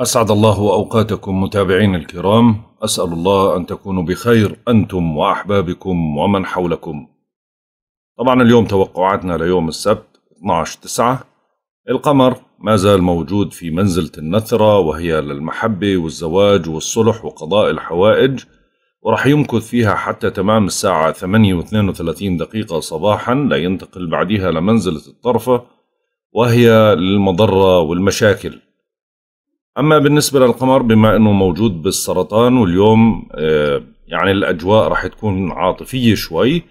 أسعد الله أوقاتكم متابعين الكرام أسأل الله أن تكونوا بخير أنتم وأحبابكم ومن حولكم طبعا اليوم توقعاتنا ليوم السبت 12 تسعة القمر ما زال موجود في منزلة النثرة وهي للمحبة والزواج والصلح وقضاء الحوائج ورح يمكث فيها حتى تمام الساعة 8.32 دقيقة صباحا لينتقل بعدها لمنزلة الطرفة وهي للمضرة والمشاكل أما بالنسبة للقمر بما أنه موجود بالسرطان واليوم آه، يعني الأجواء راح تكون عاطفية شوي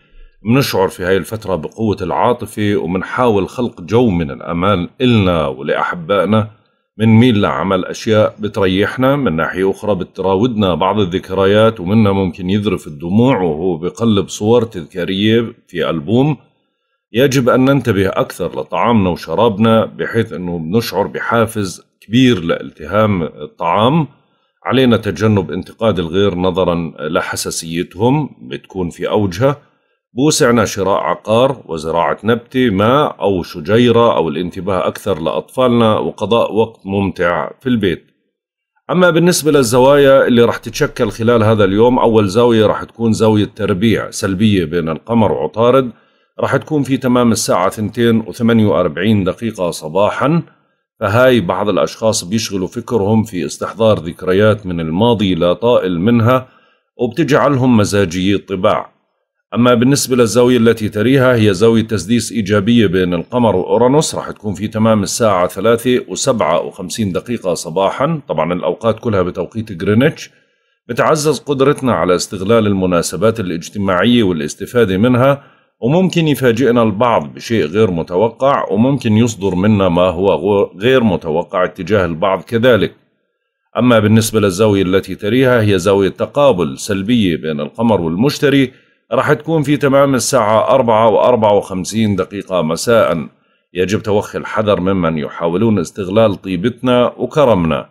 بنشعر في هاي الفترة بقوة العاطفة وبنحاول خلق جو من الأمان إلنا ولأحبائنا بنميل لعمل أشياء بتريحنا من ناحية أخرى بتراودنا بعض الذكريات ومنا ممكن يذرف الدموع وهو بقلب صور تذكارية في ألبوم يجب أن ننتبه أكثر لطعامنا وشرابنا بحيث أنه نشعر بحافز كبير لالتهام الطعام علينا تجنب انتقاد الغير نظرا لحساسيتهم بتكون في أوجها بوسعنا شراء عقار وزراعة نبتة ماء أو شجيرة أو الانتباه أكثر لأطفالنا وقضاء وقت ممتع في البيت أما بالنسبة للزوايا اللي رح تتشكل خلال هذا اليوم أول زاوية رح تكون زاوية تربيع سلبية بين القمر وعطارد راح تكون في تمام الساعة 2.48 دقيقة صباحا فهاي بعض الأشخاص بيشغلوا فكرهم في استحضار ذكريات من الماضي لا طائل منها وبتجعلهم مزاجي الطباع أما بالنسبة للزاوية التي تريها هي زاوية تسديس إيجابية بين القمر وأورانوس راح تكون في تمام الساعة ثلاثة وسبعة وخمسين دقيقة صباحا طبعا الأوقات كلها بتوقيت غرينتش بتعزز قدرتنا على استغلال المناسبات الاجتماعية والاستفادة منها وممكن يفاجئنا البعض بشيء غير متوقع وممكن يصدر منا ما هو غير متوقع اتجاه البعض كذلك أما بالنسبة للزاوية التي تريها هي زاوية تقابل سلبية بين القمر والمشتري راح تكون في تمام الساعة 4 و 54 دقيقة مساء يجب توخي الحذر ممن يحاولون استغلال طيبتنا وكرمنا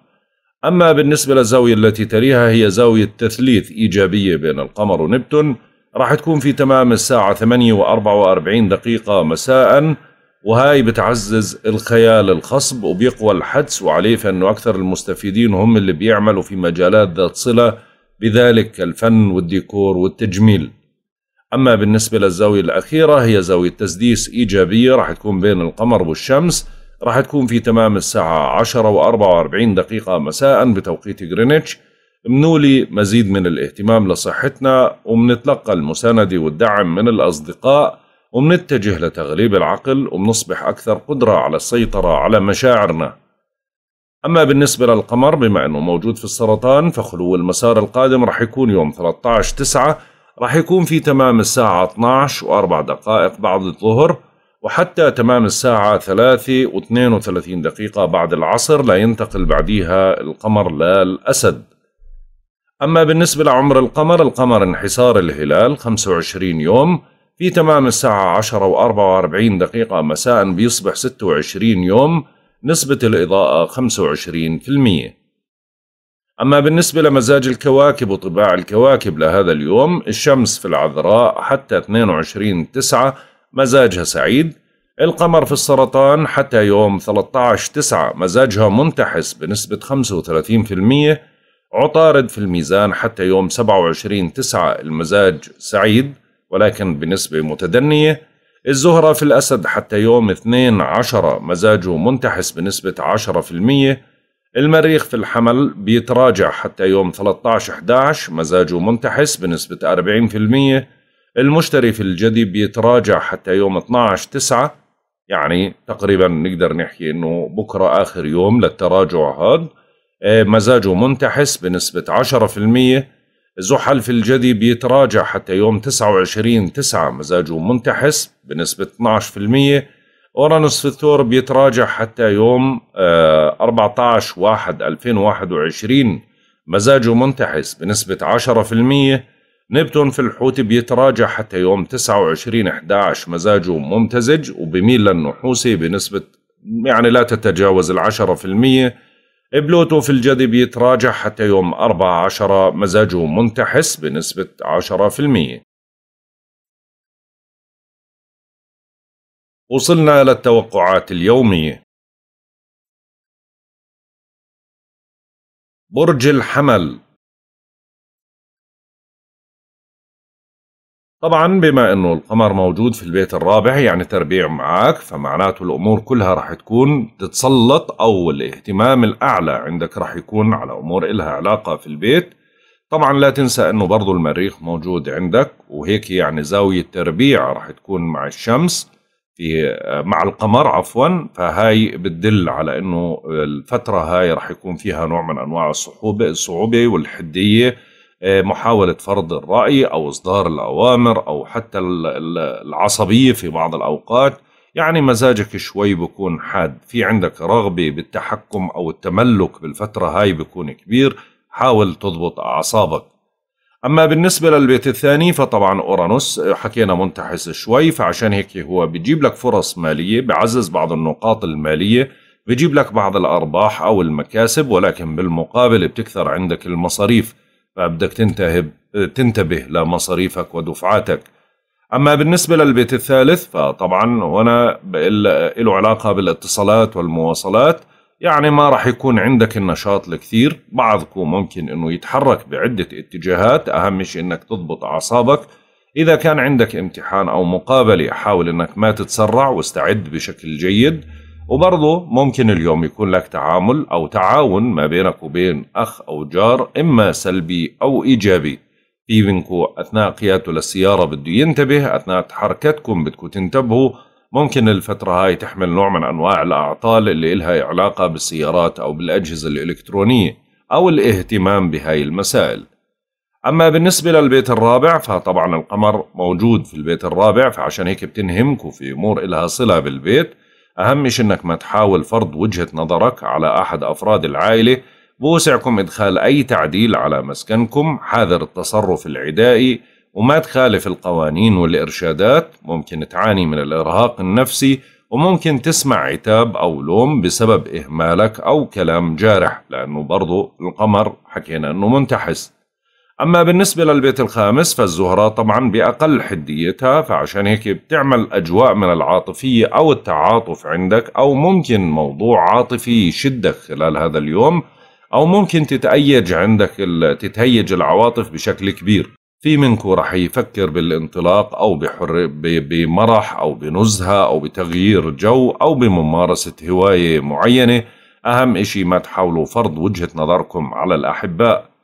أما بالنسبة للزاوية التي تريها هي زاوية تثليث إيجابية بين القمر ونبتون راح تكون في تمام الساعة 8 و44 دقيقة مساء وهاي بتعزز الخيال الخصب وبيقوى الحدس وعليه فإنه أكثر المستفيدين هم اللي بيعملوا في مجالات ذات صلة بذلك الفن والديكور والتجميل أما بالنسبة للزاوية الأخيرة هي زاوية تسديس إيجابية راح تكون بين القمر والشمس راح تكون في تمام الساعة 10 و44 دقيقة مساء بتوقيت غرينتش منولي مزيد من الاهتمام لصحتنا ومنتلقى المساندة والدعم من الأصدقاء ومنتجه لتغليب العقل ومنصبح أكثر قدرة على السيطرة على مشاعرنا أما بالنسبة للقمر بما أنه موجود في السرطان فخلو المسار القادم رح يكون يوم 13 9 رح يكون في تمام الساعة 12 وأربع دقائق بعد الظهر وحتى تمام الساعة 3 و32 دقيقة بعد العصر لا ينتقل بعديها القمر للأسد أما بالنسبة لعمر القمر القمر انحسار الهلال 25 يوم في تمام الساعة 10 و 44 دقيقة مساء بيصبح 26 يوم نسبة الإضاءة 25% أما بالنسبة لمزاج الكواكب وطباع الكواكب لهذا اليوم الشمس في العذراء حتى 22 9 مزاجها سعيد القمر في السرطان حتى يوم 13 9 مزاجها منتحس بنسبة 35% عطارد في الميزان حتى يوم 27 تسعة المزاج سعيد ولكن بنسبة متدنية الزهرة في الأسد حتى يوم 2 عشرة مزاجه منتحس بنسبة 10% المريخ في الحمل بيتراجع حتى يوم 13 11 مزاجه منتحس بنسبة 40% المشتري في الجدي بيتراجع حتى يوم 12 9 يعني تقريبا نقدر نحكي انه بكره اخر يوم للتراجع هذا إيه، مزاجه منتحس بنسبة 10% زحل في الجدي بيتراجع حتى يوم 29 9 مزاجه منتحس بنسبة 12% أورانوس في الثور بيتراجع حتى يوم 14 1 2021 مزاجه منتحس بنسبة 10% نبتون في الحوت بيتراجع حتى يوم 29 11 مزاجه ممتزج وبميل للنحوسي بنسبة يعني لا تتجاوز العشرة في المية بلوتو في الجدي يتراجع حتى يوم 14 مزاجه منتحس بنسبة 10% وصلنا للتوقعات اليومية برج الحمل طبعا بما انه القمر موجود في البيت الرابع يعني تربيع معك فمعناته الامور كلها راح تكون تتسلط او الاهتمام الاعلى عندك راح يكون على امور إلها علاقه في البيت طبعا لا تنسى انه برضو المريخ موجود عندك وهيك يعني زاويه تربيع راح تكون مع الشمس في مع القمر عفوا فهاي بتدل على انه الفتره هاي راح يكون فيها نوع من انواع الصحوبه الصعوبه والحديه آه، محاولة فرض الرأي أو إصدار الأوامر أو حتى العصبية في بعض الأوقات يعني مزاجك شوي بكون حاد في عندك رغبة بالتحكم أو التملك بالفترة هاي بكون كبير حاول تضبط أعصابك أما بالنسبة للبيت الثاني فطبعا أورانوس آه، حكينا منتحس شوي فعشان هيك هو بيجيب لك فرص مالية بعزز بعض النقاط المالية بيجيب لك بعض الأرباح أو المكاسب ولكن بالمقابل بتكثر عندك المصاريف فبدك تنتهب تنتبه لمصاريفك ودفعاتك أما بالنسبة للبيت الثالث فطبعا هنا له علاقة بالاتصالات والمواصلات يعني ما راح يكون عندك النشاط الكثير بعضكم ممكن أنه يتحرك بعدة اتجاهات أهم شيء أنك تضبط أعصابك إذا كان عندك امتحان أو مقابلة حاول أنك ما تتسرع واستعد بشكل جيد وبرضه ممكن اليوم يكون لك تعامل أو تعاون ما بينك وبين أخ أو جار إما سلبي أو إيجابي في منكو أثناء قيادته للسيارة بده ينتبه أثناء حركتكم بدكم تنتبهوا ممكن الفترة هاي تحمل نوع من أنواع الأعطال اللي إلها علاقة بالسيارات أو بالأجهزة الإلكترونية أو الاهتمام بهاي المسائل أما بالنسبة للبيت الرابع فطبعا القمر موجود في البيت الرابع فعشان هيك بتنهمكم في أمور إلها صلة بالبيت أهم شيء إنك ما تحاول فرض وجهة نظرك على أحد أفراد العائلة بوسعكم إدخال أي تعديل على مسكنكم حاذر التصرف العدائي وما تخالف القوانين والإرشادات ممكن تعاني من الإرهاق النفسي وممكن تسمع عتاب أو لوم بسبب إهمالك أو كلام جارح لأنه برضو القمر حكينا أنه منتحس أما بالنسبة للبيت الخامس فالزهرة طبعا بأقل حديتها فعشان هيك بتعمل أجواء من العاطفية أو التعاطف عندك أو ممكن موضوع عاطفي يشدك خلال هذا اليوم أو ممكن تتأيج عندك تتهيج العواطف بشكل كبير في منكم رح يفكر بالانطلاق أو بحر بمرح أو بنزهة أو بتغيير جو أو بممارسة هواية معينة أهم إشي ما تحاولوا فرض وجهة نظركم على الأحباء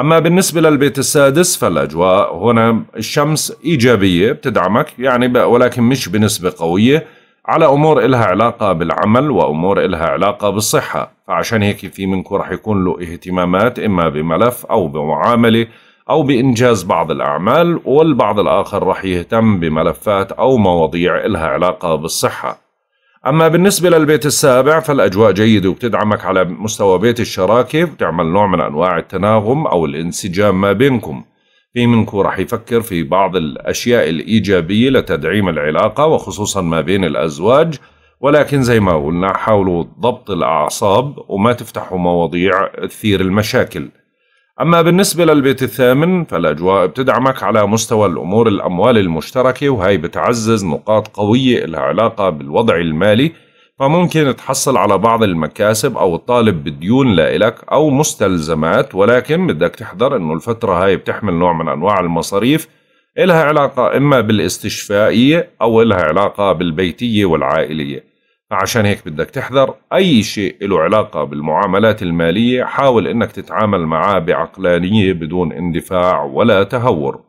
أما بالنسبة للبيت السادس فالأجواء هنا الشمس إيجابية بتدعمك يعني ولكن مش بنسبة قوية على أمور إلها علاقة بالعمل وأمور إلها علاقة بالصحة فعشان هيك في منكم رح يكون له اهتمامات إما بملف أو بمعاملة أو بإنجاز بعض الأعمال والبعض الآخر رح يهتم بملفات أو مواضيع إلها علاقة بالصحة أما بالنسبة للبيت السابع فالأجواء جيدة وبتدعمك على مستوى بيت الشراكة وتعمل نوع من أنواع التناغم أو الانسجام ما بينكم في منكم رح يفكر في بعض الأشياء الإيجابية لتدعيم العلاقة وخصوصا ما بين الأزواج ولكن زي ما قلنا حاولوا ضبط الأعصاب وما تفتحوا مواضيع تثير المشاكل أما بالنسبة للبيت الثامن فالأجواء بتدعمك على مستوى الأمور الأموال المشتركة وهي بتعزز نقاط قوية لها علاقة بالوضع المالي فممكن تحصل على بعض المكاسب أو تطالب بديون لإلك أو مستلزمات ولكن بدك تحذر أنه الفترة هاي بتحمل نوع من أنواع المصاريف إلها علاقة إما بالاستشفائية أو إلها علاقة بالبيتية والعائلية عشان هيك بدك تحذر أي شيء له علاقة بالمعاملات المالية حاول أنك تتعامل معاه بعقلانية بدون اندفاع ولا تهور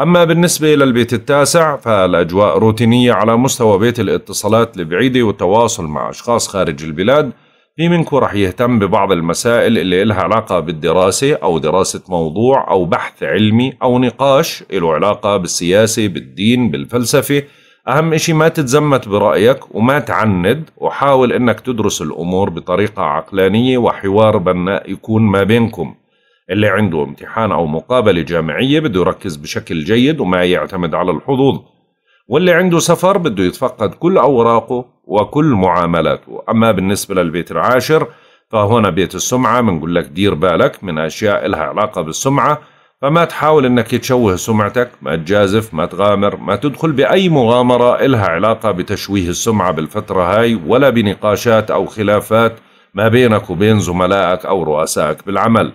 أما بالنسبة للبيت التاسع فالأجواء روتينية على مستوى بيت الاتصالات البعيدة والتواصل مع أشخاص خارج البلاد في منكم رح يهتم ببعض المسائل اللي إلها علاقة بالدراسة أو دراسة موضوع أو بحث علمي أو نقاش له علاقة بالسياسة بالدين بالفلسفة أهم إشي ما تتزمت برأيك وما تعند وحاول إنك تدرس الأمور بطريقة عقلانية وحوار بناء يكون ما بينكم اللي عنده امتحان أو مقابلة جامعية بده يركز بشكل جيد وما يعتمد على الحظوظ واللي عنده سفر بده يتفقد كل أوراقه وكل معاملاته أما بالنسبة للبيت العاشر فهنا بيت السمعة بنقول لك دير بالك من أشياء إلها علاقة بالسمعة فما تحاول انك تشوه سمعتك ما تجازف ما تغامر ما تدخل بأي مغامرة إلها علاقة بتشويه السمعة بالفترة هاي ولا بنقاشات أو خلافات ما بينك وبين زملائك أو رؤسائك بالعمل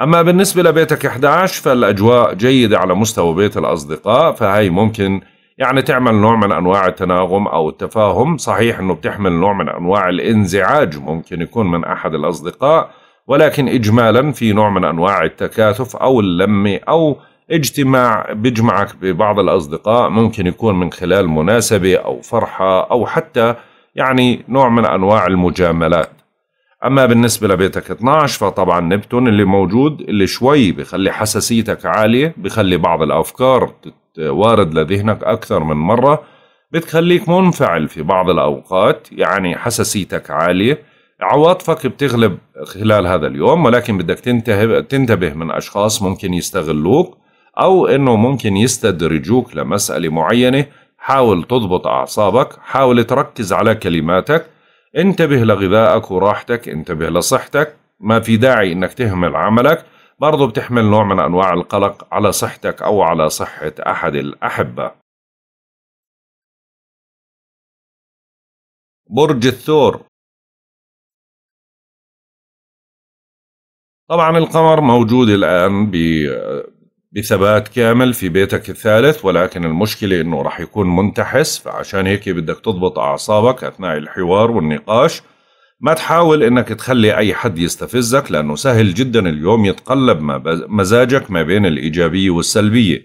أما بالنسبة لبيتك 11 فالأجواء جيدة على مستوى بيت الأصدقاء فهي ممكن يعني تعمل نوع من أنواع التناغم أو التفاهم صحيح أنه بتحمل نوع من أنواع الانزعاج ممكن يكون من أحد الأصدقاء ولكن إجمالا في نوع من أنواع التكاثف أو اللم أو اجتماع بيجمعك ببعض الأصدقاء ممكن يكون من خلال مناسبة أو فرحة أو حتى يعني نوع من أنواع المجاملات أما بالنسبة لبيتك 12 فطبعا نبتون اللي موجود اللي شوي بخلي حساسيتك عالية بخلي بعض الأفكار وارد لذهنك أكثر من مرة بتخليك منفعل في بعض الأوقات يعني حساسيتك عالية عواطفك بتغلب خلال هذا اليوم ولكن بدك تنتبه تنتبه من اشخاص ممكن يستغلوك او انه ممكن يستدرجوك لمساله معينه حاول تضبط اعصابك حاول تركز على كلماتك انتبه لغذائك وراحتك انتبه لصحتك ما في داعي انك تهمل عملك برضو بتحمل نوع من انواع القلق على صحتك او على صحه احد الاحبه برج الثور طبعا القمر موجود الآن بثبات كامل في بيتك الثالث ولكن المشكلة أنه راح يكون منتحس فعشان هيك بدك تضبط أعصابك أثناء الحوار والنقاش ما تحاول أنك تخلي أي حد يستفزك لأنه سهل جدا اليوم يتقلب مزاجك ما بين الإيجابية والسلبية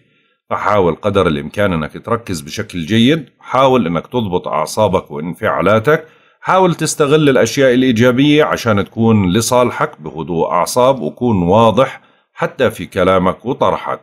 فحاول قدر الإمكان أنك تركز بشكل جيد حاول أنك تضبط أعصابك وانفعالاتك حاول تستغل الأشياء الإيجابية عشان تكون لصالحك بهدوء أعصاب وكون واضح حتى في كلامك وطرحك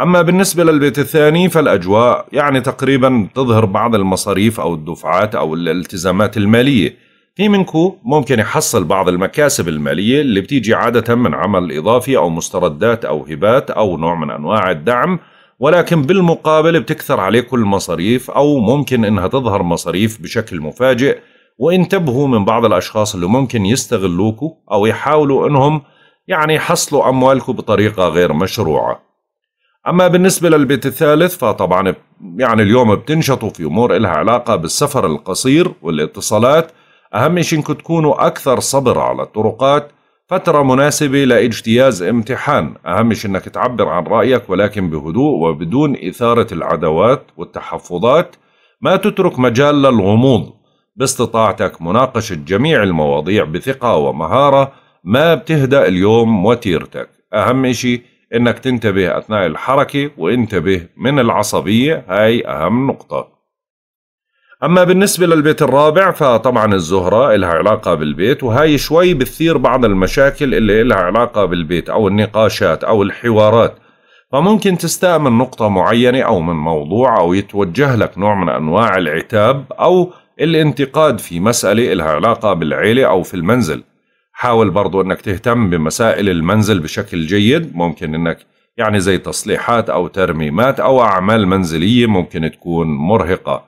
أما بالنسبة للبيت الثاني فالأجواء يعني تقريبا تظهر بعض المصاريف أو الدفعات أو الالتزامات المالية في منكو ممكن يحصل بعض المكاسب المالية اللي بتيجي عادة من عمل إضافي أو مستردات أو هبات أو نوع من أنواع الدعم ولكن بالمقابل بتكثر عليه كل المصاريف أو ممكن إنها تظهر مصاريف بشكل مفاجئ وانتبهوا من بعض الأشخاص اللي ممكن يستغلوكوا أو يحاولوا أنهم يعني يحصلوا اموالكم بطريقة غير مشروعة أما بالنسبة للبيت الثالث فطبعا يعني اليوم بتنشطوا في أمور إلها علاقة بالسفر القصير والاتصالات أهم شيء إنكم تكونوا أكثر صبر على الطرقات فترة مناسبة لاجتياز امتحان أهم شيء أنك تعبر عن رأيك ولكن بهدوء وبدون إثارة العداوات والتحفظات ما تترك مجال للغموض باستطاعتك مناقشة جميع المواضيع بثقة ومهارة ما بتهدأ اليوم وتيرتك أهم إشي إنك تنتبه أثناء الحركة وانتبه من العصبية هاي أهم نقطة أما بالنسبة للبيت الرابع فطبعا الزهرة إلها علاقة بالبيت وهاي شوي بتثير بعض المشاكل اللي إلها علاقة بالبيت أو النقاشات أو الحوارات فممكن تستاء من نقطة معينة أو من موضوع أو يتوجه لك نوع من أنواع العتاب أو الانتقاد في مسألة إلها علاقة بالعيلة أو في المنزل حاول برضو أنك تهتم بمسائل المنزل بشكل جيد ممكن أنك يعني زي تصليحات أو ترميمات أو أعمال منزلية ممكن تكون مرهقة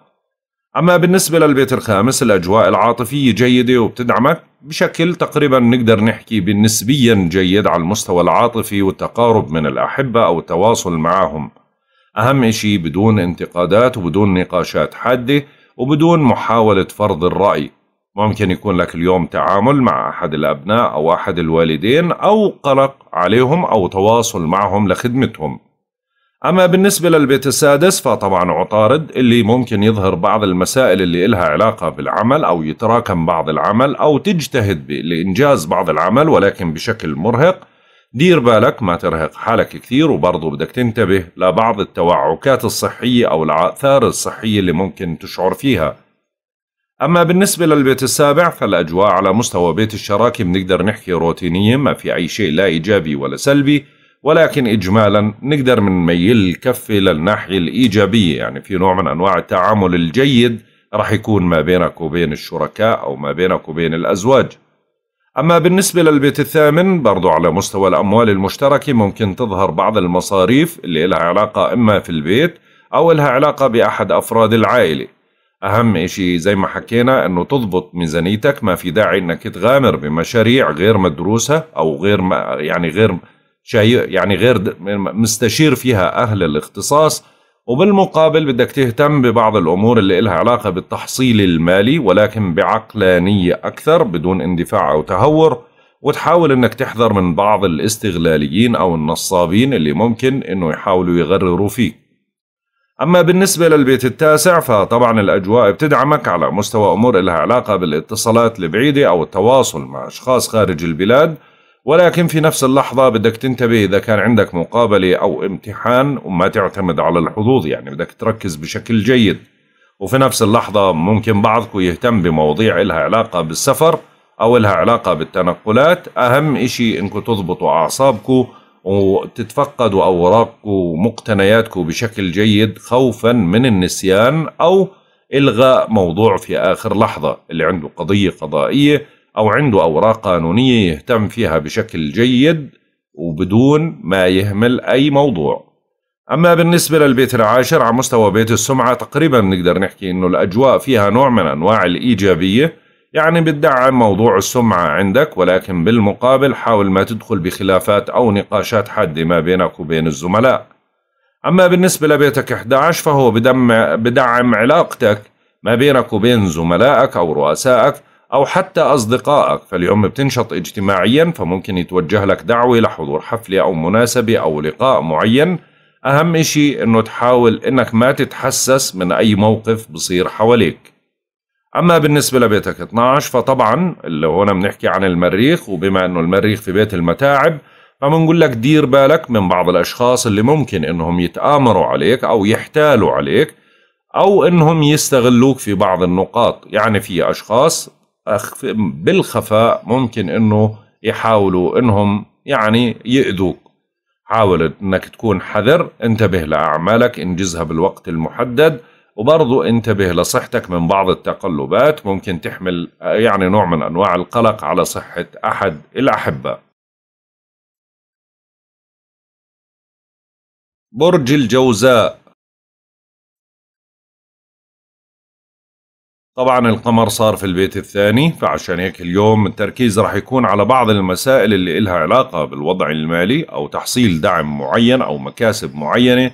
أما بالنسبة للبيت الخامس الأجواء العاطفية جيدة وبتدعمك بشكل تقريبا نقدر نحكي بالنسبيا جيد على المستوى العاطفي والتقارب من الأحبة أو التواصل معهم أهم شيء بدون انتقادات وبدون نقاشات حادة وبدون محاولة فرض الرأي ممكن يكون لك اليوم تعامل مع أحد الأبناء أو أحد الوالدين أو قلق عليهم أو تواصل معهم لخدمتهم أما بالنسبة للبيت السادس فطبعا عطارد اللي ممكن يظهر بعض المسائل اللي إلها علاقة بالعمل أو يتراكم بعض العمل أو تجتهد لإنجاز بعض العمل ولكن بشكل مرهق دير بالك ما ترهق حالك كثير وبرضه بدك تنتبه لبعض التوعكات الصحية أو الآثار الصحية اللي ممكن تشعر فيها أما بالنسبة للبيت السابع فالأجواء على مستوى بيت الشراكة بنقدر نحكي روتينية ما في أي شيء لا إيجابي ولا سلبي ولكن إجمالا نقدر ميل الكفة للناحية الإيجابية يعني في نوع من أنواع التعامل الجيد رح يكون ما بينك وبين الشركاء أو ما بينك وبين الأزواج أما بالنسبة للبيت الثامن برضو على مستوى الأموال المشتركة ممكن تظهر بعض المصاريف اللي لها علاقة إما في البيت أو لها علاقة بأحد أفراد العائلة أهم إشي زي ما حكينا أنه تضبط ميزانيتك ما في داعي أنك تغامر بمشاريع غير مدروسة أو غير ما يعني غير شيء يعني غير مستشير فيها أهل الاختصاص وبالمقابل بدك تهتم ببعض الأمور اللي إلها علاقة بالتحصيل المالي ولكن بعقلانية أكثر بدون اندفاع أو تهور وتحاول أنك تحذر من بعض الاستغلاليين أو النصابين اللي ممكن أنه يحاولوا يغرروا فيك أما بالنسبة للبيت التاسع فطبعا الأجواء بتدعمك على مستوى أمور إلها علاقة بالاتصالات البعيدة أو التواصل مع أشخاص خارج البلاد ولكن في نفس اللحظة بدك تنتبه إذا كان عندك مقابلة أو امتحان وما تعتمد على الحظوظ يعني بدك تركز بشكل جيد وفي نفس اللحظة ممكن بعضكم يهتم بمواضيع إلها علاقة بالسفر أو إلها علاقة بالتنقلات أهم إشي إنكم تضبطوا أعصابكم وتتفقدوا أوراقكم ومقتنياتكم بشكل جيد خوفا من النسيان أو إلغاء موضوع في آخر لحظة اللي عنده قضية قضائية أو عنده أوراق قانونية يهتم فيها بشكل جيد وبدون ما يهمل أي موضوع أما بالنسبة للبيت العاشر على مستوى بيت السمعة تقريبا نقدر نحكي أنه الأجواء فيها نوع من أنواع الإيجابية يعني بتدعم موضوع السمعة عندك ولكن بالمقابل حاول ما تدخل بخلافات أو نقاشات حادة ما بينك وبين الزملاء أما بالنسبة لبيتك 11 فهو بدعم علاقتك ما بينك وبين زملائك أو رؤسائك أو حتى أصدقائك فاليوم بتنشط اجتماعيا فممكن يتوجه لك دعوة لحضور حفلة أو مناسبة أو لقاء معين أهم إشي أنه تحاول أنك ما تتحسس من أي موقف بصير حواليك أما بالنسبة لبيتك 12 فطبعا اللي هنا بنحكي عن المريخ وبما أنه المريخ في بيت المتاعب فبنقول لك دير بالك من بعض الأشخاص اللي ممكن أنهم يتآمروا عليك أو يحتالوا عليك أو أنهم يستغلوك في بعض النقاط يعني في أشخاص بالخفاء ممكن انه يحاولوا انهم يعني يأذوك حاول انك تكون حذر انتبه لاعمالك انجزها بالوقت المحدد وبرضو انتبه لصحتك من بعض التقلبات ممكن تحمل يعني نوع من انواع القلق على صحة احد الاحبة برج الجوزاء طبعا القمر صار في البيت الثاني فعشان هيك اليوم التركيز راح يكون على بعض المسائل اللي إلها علاقة بالوضع المالي أو تحصيل دعم معين أو مكاسب معينة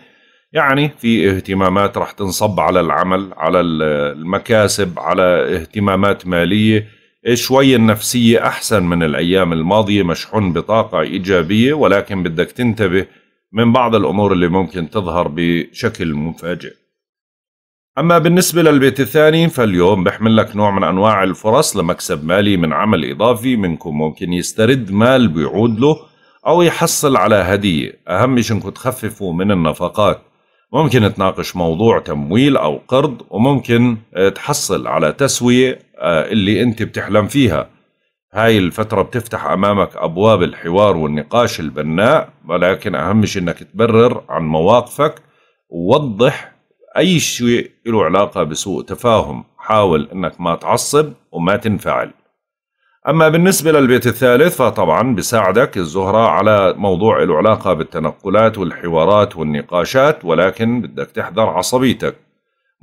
يعني في اهتمامات راح تنصب على العمل على المكاسب على اهتمامات مالية شوي النفسية أحسن من الأيام الماضية مشحون بطاقة إيجابية ولكن بدك تنتبه من بعض الأمور اللي ممكن تظهر بشكل مفاجئ أما بالنسبة للبيت الثاني فاليوم بحمل لك نوع من أنواع الفرص لمكسب مالي من عمل إضافي منكم ممكن يسترد مال بيعود له أو يحصل على هدية أهم شيء إنكم تخففوا من النفقات ممكن تناقش موضوع تمويل أو قرض وممكن آه، تحصل على تسوية آه، اللي أنت بتحلم فيها هاي الفترة بتفتح أمامك أبواب الحوار والنقاش البناء ولكن أهم شيء أنك تبرر عن مواقفك ووضح أي شيء له علاقة بسوء تفاهم حاول أنك ما تعصب وما تنفعل أما بالنسبة للبيت الثالث فطبعا بساعدك الزهرة على موضوع له علاقة بالتنقلات والحوارات والنقاشات ولكن بدك تحذر عصبيتك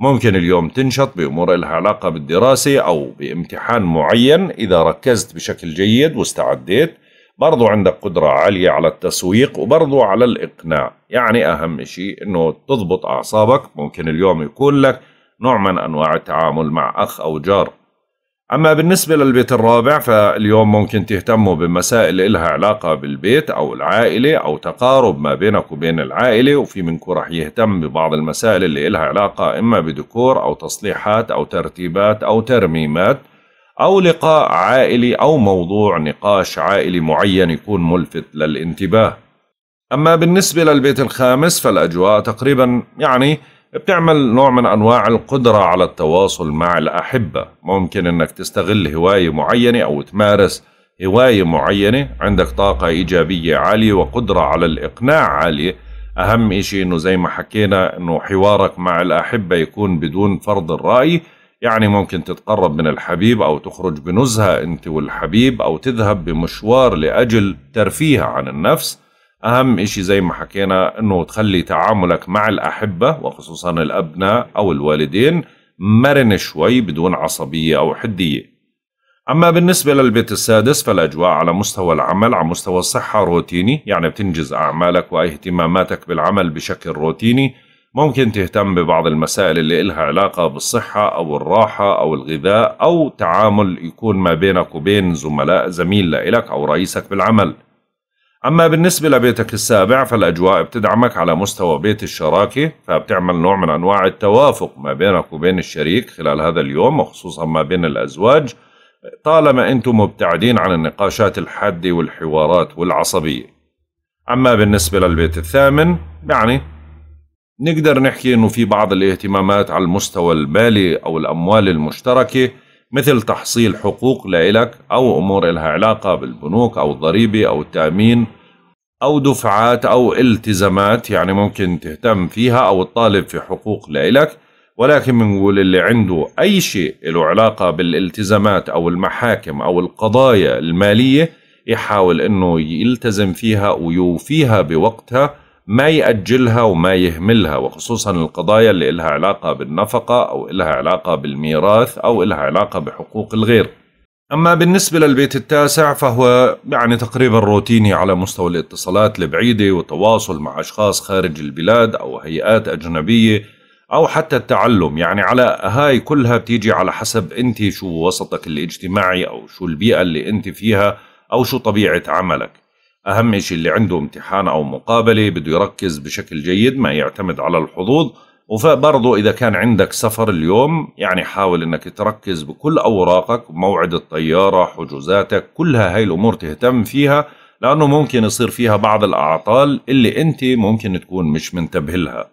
ممكن اليوم تنشط بأمور لها علاقة بالدراسة أو بامتحان معين إذا ركزت بشكل جيد واستعديت برضو عندك قدرة عالية على التسويق وبرضو على الإقناع يعني أهم شيء أنه تضبط أعصابك ممكن اليوم يكون لك نوع من أنواع التعامل مع أخ أو جار أما بالنسبة للبيت الرابع فاليوم ممكن تهتموا بمسائل إلها علاقة بالبيت أو العائلة أو تقارب ما بينك وبين العائلة وفي منكم رح يهتم ببعض المسائل اللي إلها علاقة إما بديكور أو تصليحات أو ترتيبات أو ترميمات أو لقاء عائلي أو موضوع نقاش عائلي معين يكون ملفت للانتباه أما بالنسبة للبيت الخامس فالأجواء تقريبا يعني بتعمل نوع من أنواع القدرة على التواصل مع الأحبة ممكن أنك تستغل هواية معينة أو تمارس هواية معينة عندك طاقة إيجابية عالية وقدرة على الإقناع عالية أهم إشي أنه زي ما حكينا أنه حوارك مع الأحبة يكون بدون فرض الرأي يعني ممكن تتقرب من الحبيب أو تخرج بنزهة أنت والحبيب أو تذهب بمشوار لأجل ترفيه عن النفس أهم إشي زي ما حكينا أنه تخلي تعاملك مع الأحبة وخصوصا الأبناء أو الوالدين مرن شوي بدون عصبية أو حدية أما بالنسبة للبيت السادس فالأجواء على مستوى العمل على مستوى الصحة روتيني يعني بتنجز أعمالك واهتماماتك بالعمل بشكل روتيني ممكن تهتم ببعض المسائل اللي إلها علاقة بالصحة أو الراحة أو الغذاء أو تعامل يكون ما بينك وبين زملاء زميل لإلك أو رئيسك بالعمل أما بالنسبة لبيتك السابع فالأجواء بتدعمك على مستوى بيت الشراكة فبتعمل نوع من أنواع التوافق ما بينك وبين الشريك خلال هذا اليوم وخصوصا ما بين الأزواج طالما أنتم مبتعدين عن النقاشات الحادة والحوارات والعصبية أما بالنسبة للبيت الثامن يعني نقدر نحكي أنه في بعض الاهتمامات على المستوى المالي أو الأموال المشتركة مثل تحصيل حقوق لإلك أو أمور إلها علاقة بالبنوك أو الضريبة أو التأمين أو دفعات أو التزامات يعني ممكن تهتم فيها أو تطالب في حقوق لإلك ولكن بنقول اللي عنده أي شيء له علاقة بالالتزامات أو المحاكم أو القضايا المالية يحاول أنه يلتزم فيها ويوفيها بوقتها ما يأجلها وما يهملها وخصوصا القضايا اللي إلها علاقة بالنفقة أو إلها علاقة بالميراث أو إلها علاقة بحقوق الغير أما بالنسبة للبيت التاسع فهو يعني تقريبا روتيني على مستوى الاتصالات البعيدة والتواصل مع أشخاص خارج البلاد أو هيئات أجنبية أو حتى التعلم يعني على هاي كلها بتيجي على حسب أنت شو وسطك الاجتماعي أو شو البيئة اللي أنت فيها أو شو طبيعة عملك أهم شيء اللي عنده امتحان أو مقابلة بده يركز بشكل جيد ما يعتمد على الحظوظ وبرضه إذا كان عندك سفر اليوم يعني حاول أنك تركز بكل أوراقك موعد الطيارة حجوزاتك كلها هاي الأمور تهتم فيها لأنه ممكن يصير فيها بعض الأعطال اللي أنت ممكن تكون مش منتبه لها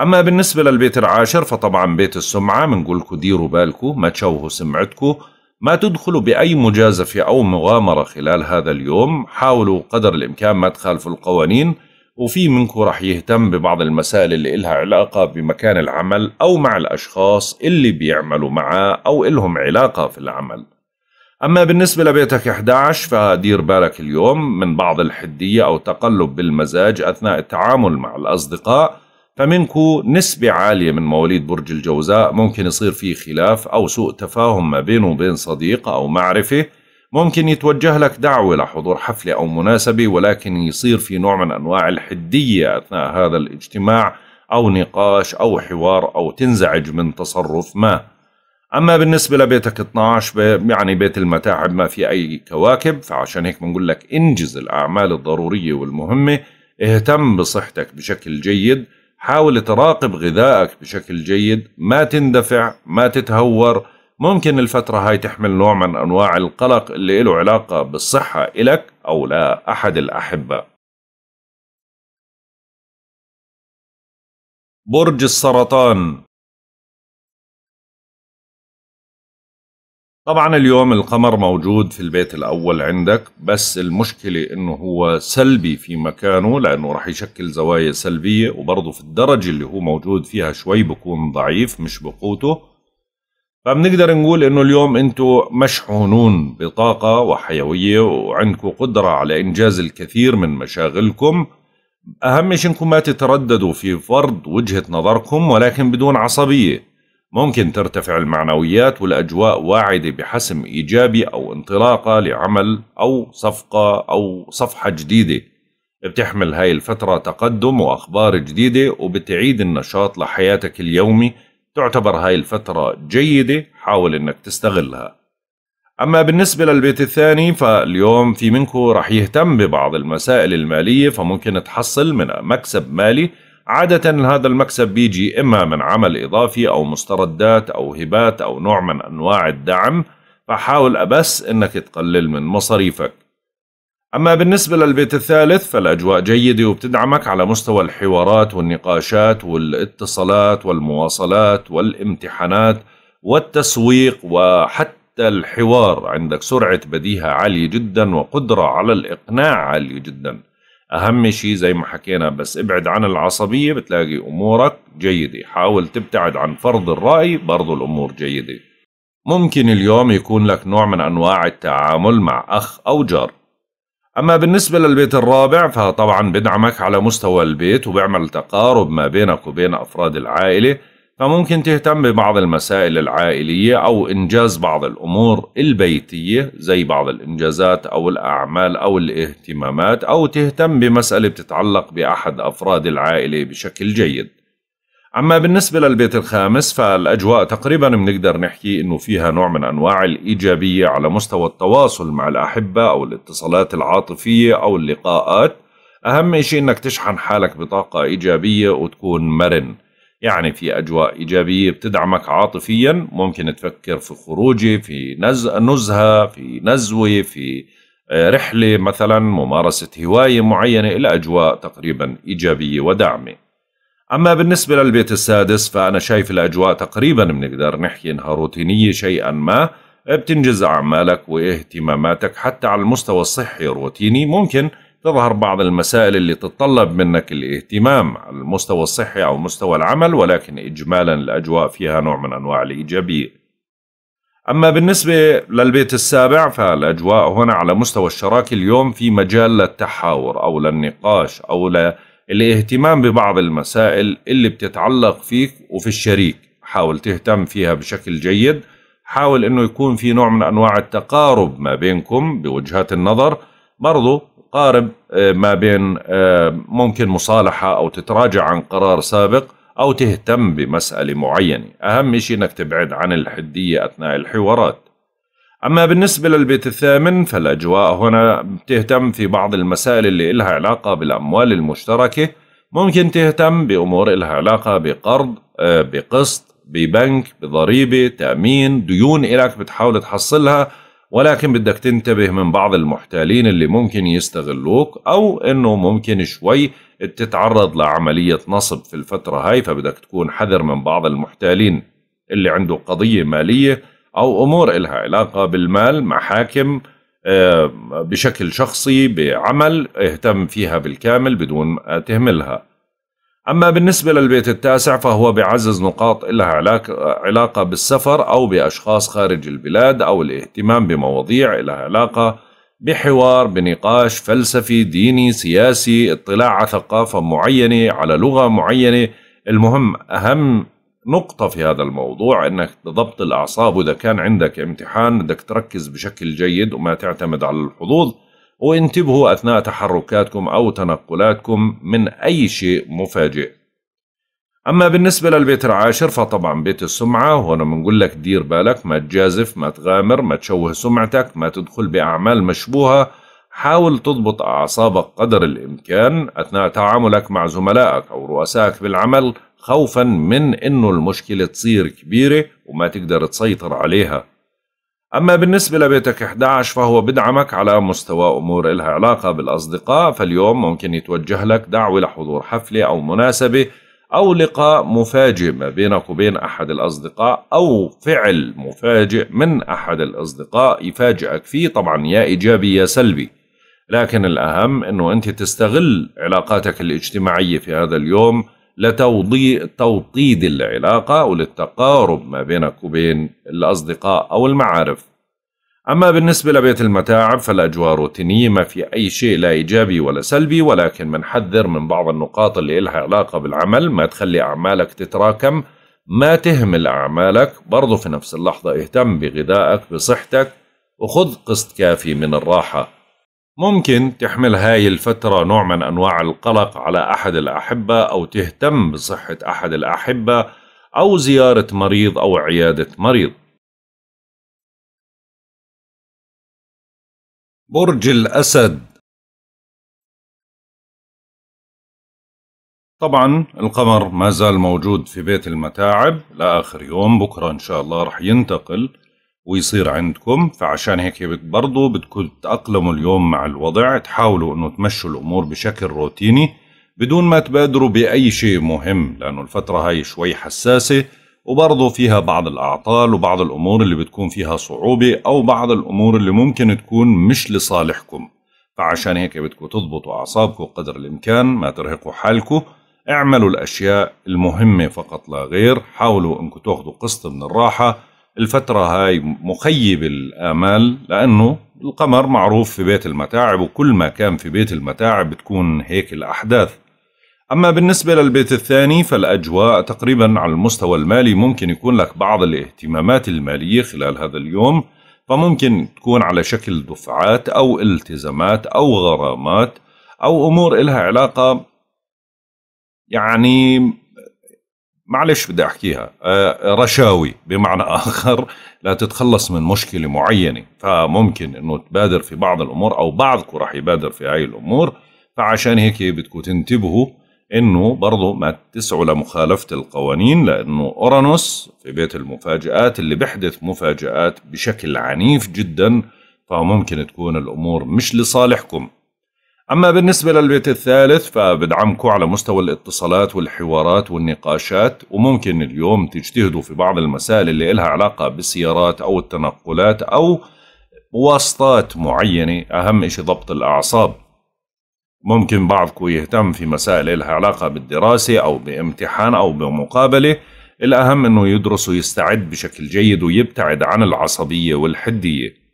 أما بالنسبة للبيت العاشر فطبعا بيت السمعة بنقول لكم ديروا بالكم ما تشوهوا سمعتكم ما تدخلوا بأي مجازفة أو مغامرة خلال هذا اليوم حاولوا قدر الإمكان ما تخالفوا القوانين وفي منكم رح يهتم ببعض المسائل اللي إلها علاقة بمكان العمل أو مع الأشخاص اللي بيعملوا معاه أو إلهم علاقة في العمل أما بالنسبة لبيتك 11 فدير بالك اليوم من بعض الحدية أو تقلب بالمزاج أثناء التعامل مع الأصدقاء فمنكو نسبة عالية من مواليد برج الجوزاء ممكن يصير فيه خلاف أو سوء تفاهم ما بينه وبين صديق أو معرفة ممكن يتوجه لك دعوة لحضور حفلة أو مناسبة ولكن يصير في نوع من أنواع الحدية أثناء هذا الاجتماع أو نقاش أو حوار أو تنزعج من تصرف ما أما بالنسبة لبيتك 12 يعني بيت المتاعب ما في أي كواكب فعشان هيك بنقول لك انجز الأعمال الضرورية والمهمة اهتم بصحتك بشكل جيد حاول تراقب غذائك بشكل جيد ما تندفع ما تتهور ممكن الفترة هاي تحمل نوع من أنواع القلق اللي له علاقة بالصحة إلك أو لا أحد الأحبة برج السرطان طبعا اليوم القمر موجود في البيت الأول عندك بس المشكلة إنه هو سلبي في مكانه لأنه راح يشكل زوايا سلبية وبرضه في الدرجة اللي هو موجود فيها شوي بكون ضعيف مش بقوته فبنقدر نقول إنه اليوم أنتوا مشحونون بطاقة وحيوية وعندكم قدرة على إنجاز الكثير من مشاغلكم أهم شيء إنكم ما تترددوا في فرض وجهة نظركم ولكن بدون عصبية ممكن ترتفع المعنويات والأجواء واعدة بحسم إيجابي أو انطلاقة لعمل أو صفقة أو صفحة جديدة بتحمل هاي الفترة تقدم وأخبار جديدة وبتعيد النشاط لحياتك اليومي تعتبر هاي الفترة جيدة حاول انك تستغلها أما بالنسبة للبيت الثاني فاليوم في منكو رح يهتم ببعض المسائل المالية فممكن تحصل من مكسب مالي عادة هذا المكسب بيجي إما من عمل إضافي أو مستردات أو هبات أو نوع من أنواع الدعم فحاول بس إنك تقلل من مصاريفك أما بالنسبة للبيت الثالث فالأجواء جيدة وبتدعمك على مستوى الحوارات والنقاشات والاتصالات والمواصلات والامتحانات والتسويق وحتى الحوار عندك سرعة بديهة عالية جدا وقدرة على الإقناع عالية جدا اهم شيء زي ما حكينا بس ابعد عن العصبيه بتلاقي امورك جيده حاول تبتعد عن فرض الراي برضو الامور جيده ممكن اليوم يكون لك نوع من انواع التعامل مع اخ او جار أما بالنسبة للبيت الرابع فطبعا بدعمك على مستوى البيت وبعمل تقارب ما بينك وبين أفراد العائلة فممكن تهتم ببعض المسائل العائلية أو إنجاز بعض الأمور البيتية زي بعض الإنجازات أو الأعمال أو الاهتمامات أو تهتم بمسألة بتتعلق بأحد أفراد العائلة بشكل جيد أما بالنسبة للبيت الخامس فالأجواء تقريبا بنقدر نحكي إنه فيها نوع من أنواع الإيجابية على مستوى التواصل مع الأحبة أو الاتصالات العاطفية أو اللقاءات أهم شيء إنك تشحن حالك بطاقة إيجابية وتكون مرن يعني في أجواء إيجابية بتدعمك عاطفيا ممكن تفكر في خروجة في نز... نزهة في نزوة في آه، رحلة مثلا ممارسة هواية معينة إلى أجواء تقريبا إيجابية وداعمة أما بالنسبة للبيت السادس فأنا شايف الأجواء تقريبا بنقدر نحكي إنها روتينية شيئا ما بتنجز أعمالك واهتماماتك حتى على المستوى الصحي الروتيني ممكن تظهر بعض المسائل اللي تتطلب منك الاهتمام على المستوى الصحي أو مستوى العمل ولكن إجمالا الأجواء فيها نوع من أنواع الإيجابية أما بالنسبة للبيت السابع فالأجواء هنا على مستوى الشراكة اليوم في مجال للتحاور أو للنقاش أو للاهتمام ببعض المسائل اللي بتتعلق فيك وفي الشريك حاول تهتم فيها بشكل جيد حاول أنه يكون في نوع من أنواع التقارب ما بينكم بوجهات النظر برضو قارب آه، ما بين آه، ممكن مصالحة أو تتراجع عن قرار سابق أو تهتم بمسألة معينة أهم شيء أنك تبعد عن الحدية أثناء الحوارات أما بالنسبة للبيت الثامن فالأجواء هنا بتهتم في بعض المسائل اللي إلها علاقة بالأموال المشتركة ممكن تهتم بأمور إلها علاقة بقرض آه، بقسط ببنك بضريبة تأمين ديون إلك بتحاول تحصلها ولكن بدك تنتبه من بعض المحتالين اللي ممكن يستغلوك أو إنه ممكن شوي تتعرض لعملية نصب في الفترة هاي فبدك تكون حذر من بعض المحتالين اللي عنده قضية مالية أو أمور إلها علاقة بالمال محاكم آه، بشكل شخصي بعمل اهتم فيها بالكامل بدون تهملها أما بالنسبة للبيت التاسع فهو بعزز نقاط إلها علاقة بالسفر أو بأشخاص خارج البلاد أو الاهتمام بمواضيع إلها علاقة بحوار بنقاش فلسفي ديني سياسي اطلاع على ثقافة معينة على لغة معينة المهم أهم نقطة في هذا الموضوع أنك تضبط الأعصاب وإذا كان عندك امتحان بدك تركز بشكل جيد وما تعتمد على الحظوظ وانتبهوا أثناء تحركاتكم أو تنقلاتكم من أي شيء مفاجئ أما بالنسبة للبيت العاشر فطبعا بيت السمعة وأنا بنقول لك دير بالك ما تجازف ما تغامر ما تشوه سمعتك ما تدخل بأعمال مشبوهة حاول تضبط أعصابك قدر الإمكان أثناء تعاملك مع زملائك أو رؤسائك بالعمل خوفا من أنه المشكلة تصير كبيرة وما تقدر تسيطر عليها أما بالنسبة لبيتك 11 فهو بدعمك على مستوى أمور إلها علاقة بالأصدقاء فاليوم ممكن يتوجه لك دعوة لحضور حفلة أو مناسبة أو لقاء مفاجئ ما بينك وبين أحد الأصدقاء أو فعل مفاجئ من أحد الأصدقاء يفاجئك فيه طبعا يا إيجابي يا سلبي لكن الأهم أنه أنت تستغل علاقاتك الاجتماعية في هذا اليوم لتوطيد العلاقة وللتقارب ما بينك وبين الأصدقاء أو المعارف أما بالنسبة لبيت المتاعب فالأجواء روتينية ما في أي شيء لا إيجابي ولا سلبي ولكن منحذر من بعض النقاط اللي إلها علاقة بالعمل ما تخلي أعمالك تتراكم ما تهمل أعمالك برضو في نفس اللحظة اهتم بغذائك بصحتك وخذ قسط كافي من الراحة ممكن تحمل هاي الفترة نوع من أنواع القلق على أحد الأحبة أو تهتم بصحة أحد الأحبة أو زيارة مريض أو عيادة مريض برج الأسد طبعا القمر ما زال موجود في بيت المتاعب لآخر يوم بكرة إن شاء الله رح ينتقل ويصير عندكم فعشان هيك برضه بدكم تتأقلموا اليوم مع الوضع تحاولوا انه تمشوا الامور بشكل روتيني بدون ما تبادروا بأي شيء مهم لأنه الفترة هاي شوي حساسة وبرضه فيها بعض الأعطال وبعض الأمور اللي بتكون فيها صعوبة أو بعض الأمور اللي ممكن تكون مش لصالحكم فعشان هيك بدكم تضبطوا أعصابكم قدر الإمكان ما ترهقوا حالكم اعملوا الأشياء المهمة فقط لا غير حاولوا أنكم تاخذوا قسط من الراحة الفترة هاي مخيب الآمال لأنه القمر معروف في بيت المتاعب وكل ما كان في بيت المتاعب بتكون هيك الأحداث أما بالنسبة للبيت الثاني فالأجواء تقريبا على المستوى المالي ممكن يكون لك بعض الاهتمامات المالية خلال هذا اليوم فممكن تكون على شكل دفعات أو التزامات أو غرامات أو أمور إلها علاقة يعني معلش بدي احكيها آه، آه، رشاوي بمعنى اخر لا تتخلص من مشكله معينه فممكن انه تبادر في بعض الامور او بعضكم راح يبادر في هاي الامور فعشان هيك بدكم تنتبهوا انه برضه ما تسعوا لمخالفه القوانين لانه اورانوس في بيت المفاجات اللي بيحدث مفاجات بشكل عنيف جدا فممكن تكون الامور مش لصالحكم أما بالنسبة للبيت الثالث فبدعمكم على مستوى الاتصالات والحوارات والنقاشات وممكن اليوم تجتهدوا في بعض المسائل اللي إلها علاقة بالسيارات أو التنقلات أو واسطات معينة أهم شيء ضبط الأعصاب ممكن بعضكم يهتم في مسائل إلها علاقة بالدراسة أو بامتحان أو بمقابلة الأهم أنه يدرس ويستعد بشكل جيد ويبتعد عن العصبية والحدية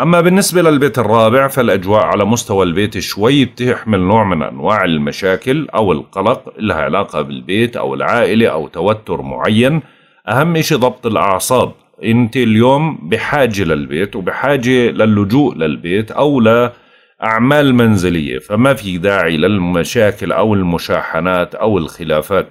أما بالنسبة للبيت الرابع فالأجواء على مستوى البيت شوي بتحمل نوع من أنواع المشاكل أو القلق لها علاقة بالبيت أو العائلة أو توتر معين أهم إشي ضبط الأعصاب أنت اليوم بحاجة للبيت وبحاجة للجوء للبيت أو لأعمال منزلية فما في داعي للمشاكل أو المشاحنات أو الخلافات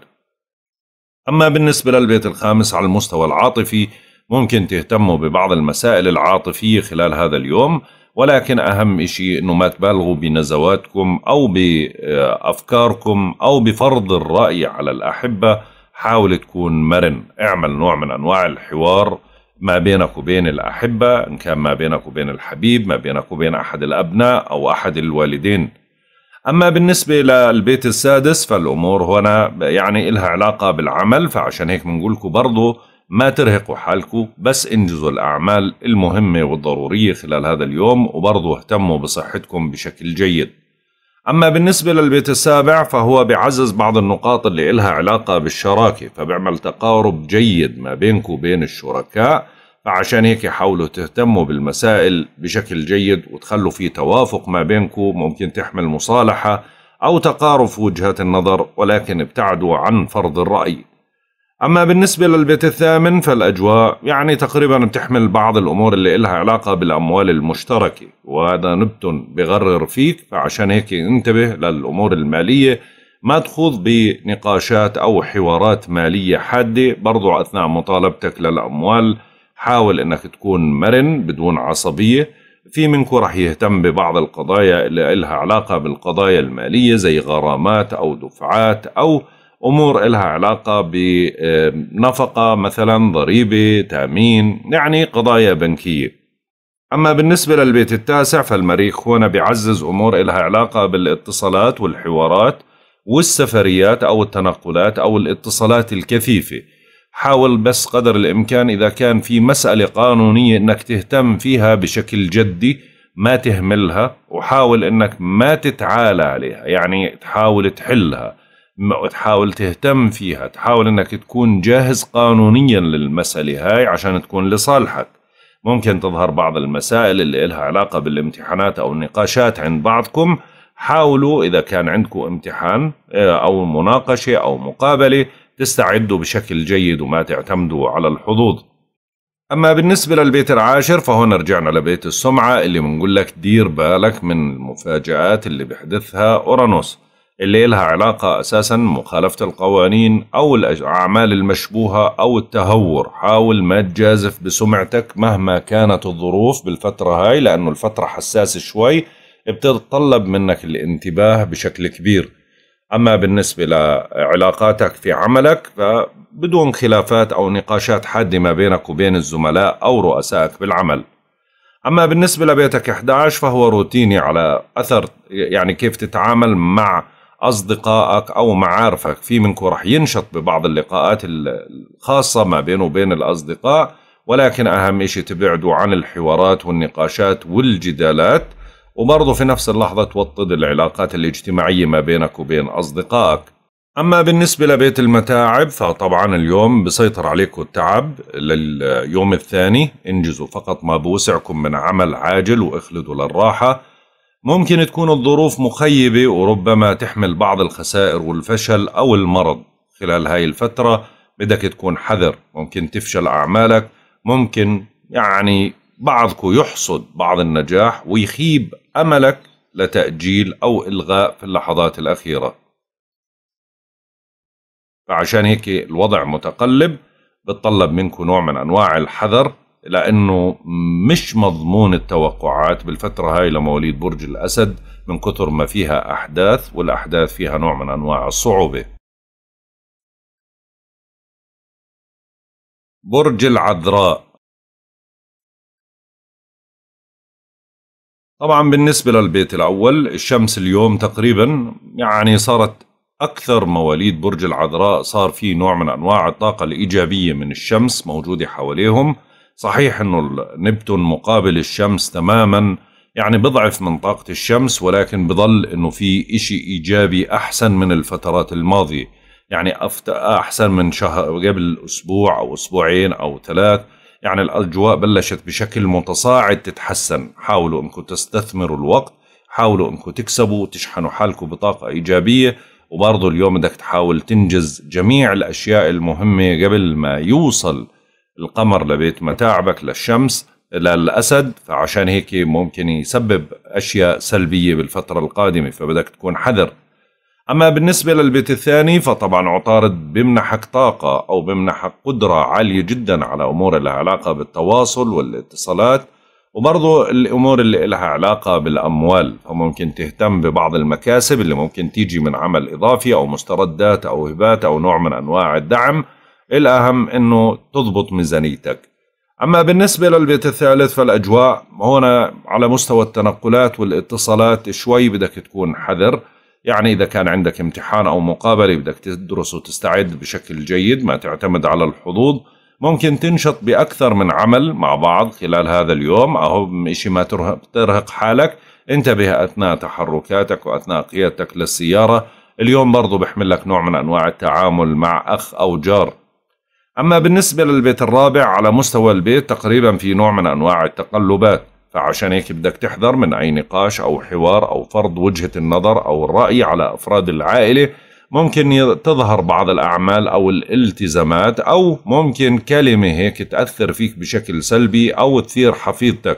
أما بالنسبة للبيت الخامس على المستوى العاطفي ممكن تهتموا ببعض المسائل العاطفية خلال هذا اليوم ولكن أهم شيء أنه ما تبالغوا بنزواتكم أو بأفكاركم أو بفرض الرأي على الأحبة حاول تكون مرن اعمل نوع من أنواع الحوار ما بينك وبين الأحبة إن كان ما بينك وبين الحبيب ما بينك وبين أحد الأبناء أو أحد الوالدين أما بالنسبة للبيت السادس فالأمور هنا يعني إلها علاقة بالعمل فعشان هيك بنقول لكم برضو ما ترهقوا حالكم بس انجزوا الأعمال المهمة والضرورية خلال هذا اليوم وبرضو اهتموا بصحتكم بشكل جيد أما بالنسبة للبيت السابع فهو بعزز بعض النقاط اللي إلها علاقة بالشراكة فبعمل تقارب جيد ما بينكم وبين الشركاء فعشان هيك حاولوا تهتموا بالمسائل بشكل جيد وتخلوا في توافق ما بينكم ممكن تحمل مصالحة أو تقارب في وجهات النظر ولكن ابتعدوا عن فرض الرأي أما بالنسبة للبيت الثامن فالأجواء يعني تقريبا بتحمل بعض الأمور اللي إلها علاقة بالأموال المشتركة وهذا نبت بغرر فيك فعشان هيك انتبه للأمور المالية ما تخوض بنقاشات أو حوارات مالية حادة برضو أثناء مطالبتك للأموال حاول أنك تكون مرن بدون عصبية في منكو رح يهتم ببعض القضايا اللي إلها علاقة بالقضايا المالية زي غرامات أو دفعات أو امور إلها علاقه بنفقه مثلا ضريبه تامين يعني قضايا بنكيه اما بالنسبه للبيت التاسع فالمريخ هنا بيعزز امور إلها علاقه بالاتصالات والحوارات والسفريات او التنقلات او الاتصالات الكثيفه حاول بس قدر الامكان اذا كان في مساله قانونيه انك تهتم فيها بشكل جدي ما تهملها وحاول انك ما تتعالى عليها يعني تحاول تحلها تحاول تهتم فيها تحاول انك تكون جاهز قانونيا للمسألة هاي عشان تكون لصالحك ممكن تظهر بعض المسائل اللي لها علاقة بالامتحانات أو النقاشات عند بعضكم حاولوا إذا كان عندكم امتحان آه، أو مناقشة أو مقابلة تستعدوا بشكل جيد وما تعتمدوا على الحظوظ أما بالنسبة للبيت العاشر فهون رجعنا لبيت السمعة اللي بنقول لك دير بالك من المفاجآت اللي بحدثها أورانوس اللي لها علاقة أساسا مخالفة القوانين أو الأعمال المشبوهة أو التهور حاول ما تجازف بسمعتك مهما كانت الظروف بالفترة هاي لأنه الفترة حساسة شوي بتتطلب منك الانتباه بشكل كبير أما بالنسبة لعلاقاتك في عملك فبدون خلافات أو نقاشات حادة ما بينك وبين الزملاء أو رؤسائك بالعمل أما بالنسبة لبيتك 11 فهو روتيني على أثر يعني كيف تتعامل مع أصدقائك أو معارفك في منكم رح ينشط ببعض اللقاءات الخاصة ما بينه وبين الأصدقاء ولكن أهم شيء تبعدوا عن الحوارات والنقاشات والجدالات وبرضه في نفس اللحظة توطد العلاقات الاجتماعية ما بينك وبين أصدقائك أما بالنسبة لبيت المتاعب فطبعا اليوم بسيطر عليكم التعب لليوم الثاني انجزوا فقط ما بوسعكم من عمل عاجل واخلدوا للراحة ممكن تكون الظروف مخيبة وربما تحمل بعض الخسائر والفشل أو المرض خلال هاي الفترة بدك تكون حذر ممكن تفشل أعمالك ممكن يعني بعضك يحصد بعض النجاح ويخيب أملك لتأجيل أو إلغاء في اللحظات الأخيرة فعشان هيك الوضع متقلب بتطلب منكم نوع من أنواع الحذر لأنه مش مضمون التوقعات بالفترة هاي لمواليد برج الأسد من كثر ما فيها أحداث والأحداث فيها نوع من أنواع الصعوبة برج العذراء طبعا بالنسبة للبيت الأول الشمس اليوم تقريبا يعني صارت أكثر مواليد برج العذراء صار في نوع من أنواع الطاقة الإيجابية من الشمس موجودة حواليهم صحيح انه نبتون مقابل الشمس تماما يعني بضعف من طاقة الشمس ولكن بضل انه في اشي ايجابي احسن من الفترات الماضية يعني احسن من شهر قبل اسبوع او اسبوعين او ثلاث يعني الاجواء بلشت بشكل متصاعد تتحسن حاولوا انكم تستثمروا الوقت حاولوا انكم تكسبوا تشحنوا حالكم بطاقة ايجابية وبرضه اليوم بدك تحاول تنجز جميع الاشياء المهمة قبل ما يوصل القمر لبيت متاعبك للشمس للأسد فعشان هيك ممكن يسبب أشياء سلبية بالفترة القادمة فبدك تكون حذر أما بالنسبة للبيت الثاني فطبعا عطارد بمنحك طاقة أو بمنحك قدرة عالية جدا على أمور لها علاقة بالتواصل والاتصالات وبرضه الأمور اللي لها علاقة بالأموال فممكن تهتم ببعض المكاسب اللي ممكن تيجي من عمل إضافي أو مستردات أو هبات أو نوع من أنواع الدعم الأهم أنه تضبط ميزانيتك أما بالنسبة للبيت الثالث فالأجواء هنا على مستوى التنقلات والاتصالات شوي بدك تكون حذر يعني إذا كان عندك امتحان أو مقابلة بدك تدرس وتستعد بشكل جيد ما تعتمد على الحظوظ ممكن تنشط بأكثر من عمل مع بعض خلال هذا اليوم أهم إشي ما ترهق حالك انتبه أثناء تحركاتك وأثناء قيادتك للسيارة اليوم برضو بحمل لك نوع من أنواع التعامل مع أخ أو جار أما بالنسبة للبيت الرابع على مستوى البيت تقريبا في نوع من أنواع التقلبات فعشان هيك بدك تحذر من أي نقاش أو حوار أو فرض وجهة النظر أو الرأي على أفراد العائلة ممكن تظهر بعض الأعمال أو الالتزامات أو ممكن كلمة هيك تأثر فيك بشكل سلبي أو تثير حفيظتك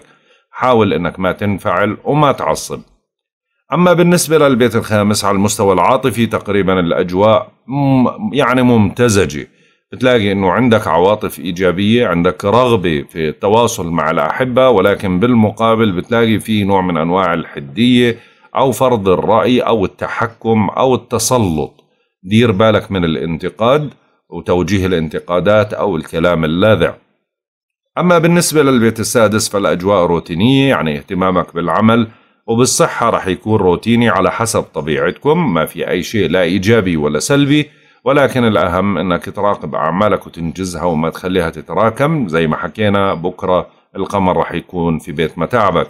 حاول أنك ما تنفعل وما تعصب أما بالنسبة للبيت الخامس على المستوى العاطفي تقريبا الأجواء يعني ممتزجة بتلاقي انه عندك عواطف ايجابيه عندك رغبه في التواصل مع الاحبه ولكن بالمقابل بتلاقي في نوع من انواع الحديه او فرض الراي او التحكم او التسلط دير بالك من الانتقاد وتوجيه الانتقادات او الكلام اللاذع اما بالنسبه للبيت السادس فالاجواء روتينيه يعني اهتمامك بالعمل وبالصحه رح يكون روتيني على حسب طبيعتكم ما في اي شيء لا ايجابي ولا سلبي ولكن الأهم أنك تراقب أعمالك وتنجزها وما تخليها تتراكم زي ما حكينا بكرة القمر راح يكون في بيت متاعبك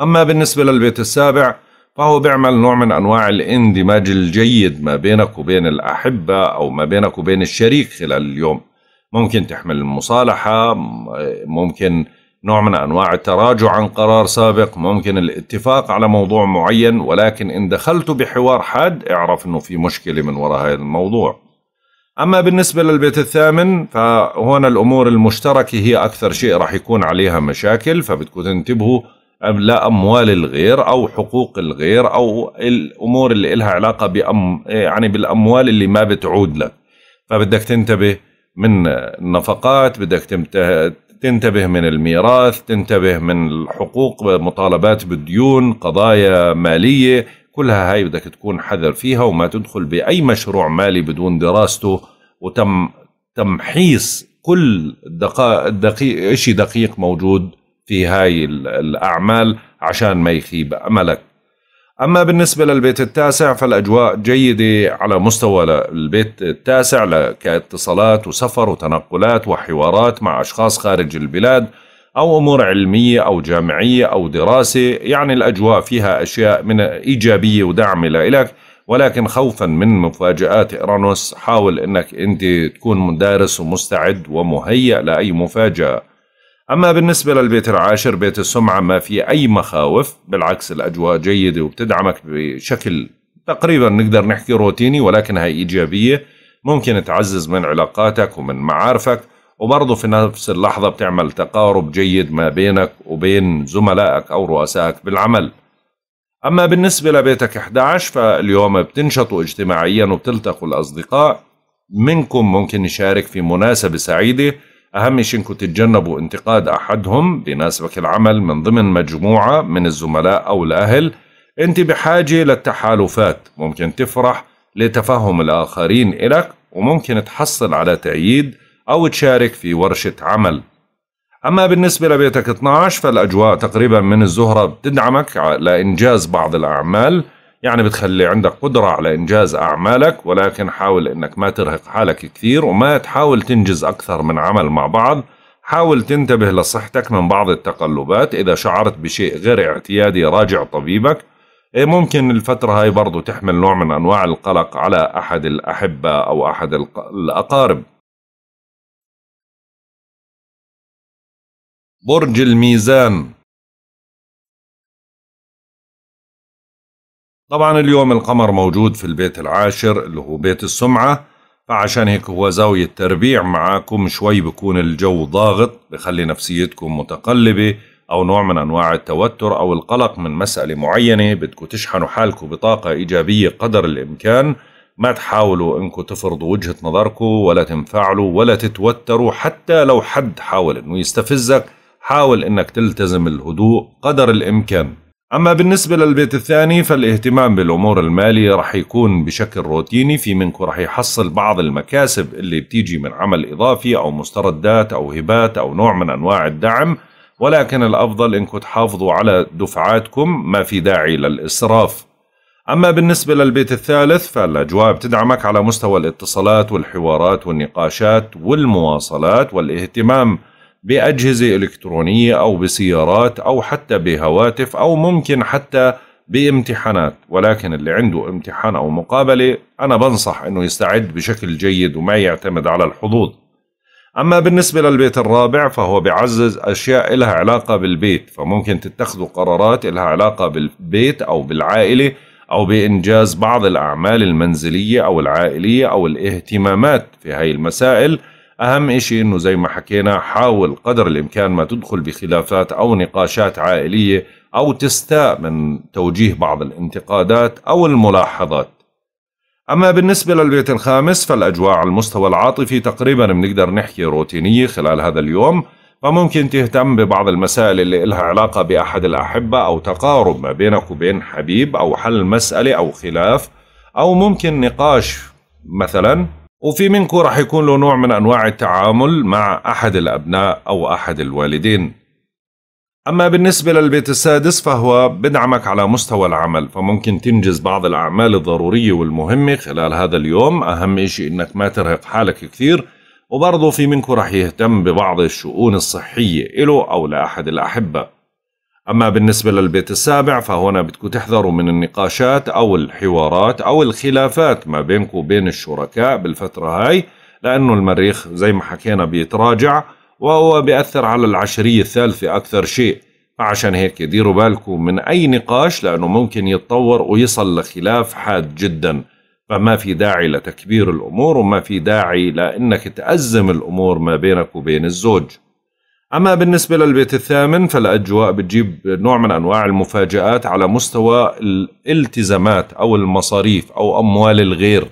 أما بالنسبة للبيت السابع فهو بيعمل نوع من أنواع الاندماج الجيد ما بينك وبين الأحبة أو ما بينك وبين الشريك خلال اليوم ممكن تحمل المصالحة ممكن نوع من أنواع التراجع عن قرار سابق ممكن الاتفاق على موضوع معين ولكن إن دخلت بحوار حاد اعرف أنه في مشكلة من وراء هذا الموضوع أما بالنسبة للبيت الثامن فهنا الأمور المشتركة هي أكثر شيء راح يكون عليها مشاكل فبتكون تنتبهوا لا أموال الغير أو حقوق الغير أو الأمور اللي إلها علاقة بأم يعني بالأموال اللي ما بتعود لك فبدك تنتبه من النفقات بدك تنتبه من الميراث تنتبه من الحقوق مطالبات بالديون قضايا مالية كلها هاي بدك تكون حذر فيها وما تدخل بأي مشروع مالي بدون دراسته وتم تمحيص كل دقيق شيء دقيق موجود في هاي الأعمال عشان ما يخيب أملك أما بالنسبة للبيت التاسع فالأجواء جيدة على مستوى البيت التاسع كاتصالات وسفر وتنقلات وحوارات مع أشخاص خارج البلاد أو أمور علمية أو جامعية أو دراسة يعني الأجواء فيها أشياء من إيجابية ودعم لإلك ولكن خوفا من مفاجآت إيرانوس حاول أنك أنت تكون مدارس ومستعد ومهيأ لأي مفاجأة أما بالنسبة للبيت العاشر بيت السمعة ما في أي مخاوف بالعكس الأجواء جيدة وبتدعمك بشكل تقريبا نقدر نحكي روتيني ولكنها إيجابية ممكن تعزز من علاقاتك ومن معارفك وبرضه في نفس اللحظة بتعمل تقارب جيد ما بينك وبين زملائك أو رؤسائك بالعمل أما بالنسبة لبيتك 11 فاليوم بتنشطوا اجتماعيا وبتلتقوا الأصدقاء منكم ممكن يشارك في مناسبة سعيدة أهم شيء أنكم تتجنبوا انتقاد أحدهم بيناسبك العمل من ضمن مجموعة من الزملاء أو الأهل أنت بحاجة للتحالفات ممكن تفرح لتفهم الآخرين إلك وممكن تحصل على تأييد أو تشارك في ورشة عمل أما بالنسبة لبيتك 12 فالأجواء تقريبا من الزهرة بتدعمك لإنجاز بعض الأعمال يعني بتخلي عندك قدرة على إنجاز أعمالك ولكن حاول إنك ما ترهق حالك كثير وما تحاول تنجز أكثر من عمل مع بعض حاول تنتبه لصحتك من بعض التقلبات إذا شعرت بشيء غير اعتيادي راجع طبيبك إيه، ممكن الفترة هاي برضو تحمل نوع من أنواع القلق على أحد الأحبة أو أحد الأقارب برج الميزان طبعا اليوم القمر موجود في البيت العاشر اللي هو بيت السمعة فعشان هيك هو زاوية تربيع معاكم شوي بكون الجو ضاغط بخلي نفسيتكم متقلبة أو نوع من أنواع التوتر أو القلق من مسألة معينة بدكم تشحنوا حالكم بطاقة إيجابية قدر الإمكان ما تحاولوا انكم تفرضوا وجهة نظركم ولا تنفعلوا ولا تتوتروا حتى لو حد حاول انه يستفزك حاول انك تلتزم الهدوء قدر الامكان أما بالنسبة للبيت الثاني فالاهتمام بالأمور المالية رح يكون بشكل روتيني في منكم رح يحصل بعض المكاسب اللي بتيجي من عمل إضافي أو مستردات أو هبات أو نوع من أنواع الدعم ولكن الأفضل إنكم تحافظوا على دفعاتكم ما في داعي للإسراف أما بالنسبة للبيت الثالث فالأجواء بتدعمك على مستوى الاتصالات والحوارات والنقاشات والمواصلات والاهتمام باجهزه الكترونيه او بسيارات او حتى بهواتف او ممكن حتى بامتحانات ولكن اللي عنده امتحان او مقابله انا بنصح انه يستعد بشكل جيد وما يعتمد على الحظوظ اما بالنسبه للبيت الرابع فهو بيعزز اشياء لها علاقه بالبيت فممكن تتخذوا قرارات لها علاقه بالبيت او بالعائله او بانجاز بعض الاعمال المنزليه او العائليه او الاهتمامات في هاي المسائل أهم إشي إنه زي ما حكينا حاول قدر الإمكان ما تدخل بخلافات أو نقاشات عائلية أو تستاء من توجيه بعض الانتقادات أو الملاحظات أما بالنسبة للبيت الخامس فالأجواء على المستوى العاطفي تقريبا بنقدر نحكي روتينية خلال هذا اليوم فممكن تهتم ببعض المسائل اللي إلها علاقة بأحد الأحبة أو تقارب ما بينك وبين حبيب أو حل مسألة أو خلاف أو ممكن نقاش مثلا وفي منكم راح يكون له نوع من أنواع التعامل مع أحد الأبناء أو أحد الوالدين أما بالنسبة للبيت السادس فهو بدعمك على مستوى العمل فممكن تنجز بعض الأعمال الضرورية والمهمة خلال هذا اليوم أهم شيء أنك ما ترهق حالك كثير وبرضه في منكم راح يهتم ببعض الشؤون الصحية له أو لأحد الأحبة أما بالنسبة للبيت السابع فهنا بدكم تحذروا من النقاشات أو الحوارات أو الخلافات ما بينكم وبين الشركاء بالفترة هاي لأنه المريخ زي ما حكينا بيتراجع وهو بيأثر على العشرية الثالثة أكثر شيء فعشان هيك ديروا بالكم من أي نقاش لأنه ممكن يتطور ويصل لخلاف حاد جدا فما في داعي لتكبير الأمور وما في داعي لأنك تأزم الأمور ما بينك وبين الزوج أما بالنسبة للبيت الثامن فالأجواء بتجيب نوع من أنواع المفاجآت على مستوى الالتزامات أو المصاريف أو أموال الغير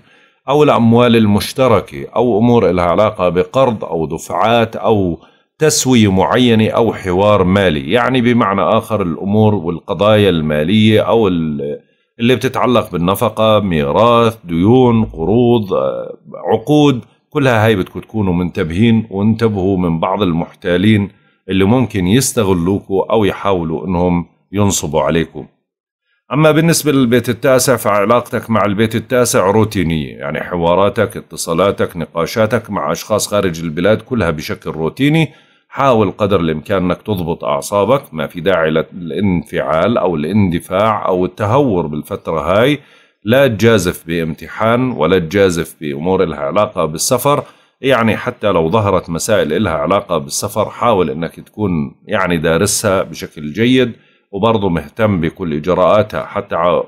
أو الأموال المشتركة أو أمور لها علاقة بقرض أو دفعات أو تسوية معينة أو حوار مالي يعني بمعنى آخر الأمور والقضايا المالية أو اللي بتتعلق بالنفقة ميراث ديون قروض آه، عقود كلها هاي بدكم تكونوا منتبهين وانتبهوا من بعض المحتالين اللي ممكن يستغلوكوا أو يحاولوا أنهم ينصبوا عليكم أما بالنسبة للبيت التاسع فعلاقتك مع البيت التاسع روتينية يعني حواراتك اتصالاتك نقاشاتك مع أشخاص خارج البلاد كلها بشكل روتيني حاول قدر الإمكان أنك تضبط أعصابك ما في داعي للانفعال أو الاندفاع أو التهور بالفترة هاي لا تجازف بامتحان ولا تجازف بأمور إلها علاقة بالسفر يعني حتى لو ظهرت مسائل إلها علاقة بالسفر حاول أنك تكون يعني دارسها بشكل جيد وبرضه مهتم بكل إجراءاتها حتى على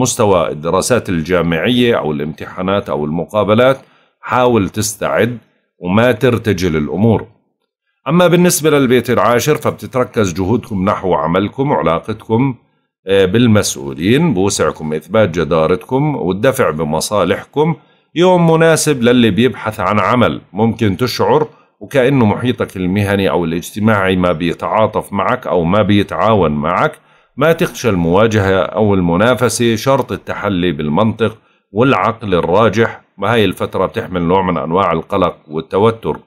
مستوى الدراسات الجامعية أو الامتحانات أو المقابلات حاول تستعد وما ترتجل الأمور أما بالنسبة للبيت العاشر فبتتركز جهودكم نحو عملكم وعلاقتكم آه، بالمسؤولين بوسعكم إثبات جدارتكم والدفع بمصالحكم يوم مناسب للي بيبحث عن عمل ممكن تشعر وكأنه محيطك المهني أو الاجتماعي ما بيتعاطف معك أو ما بيتعاون معك ما تخشى المواجهة أو المنافسة شرط التحلي بالمنطق والعقل الراجح ما الفترة بتحمل نوع من أنواع القلق والتوتر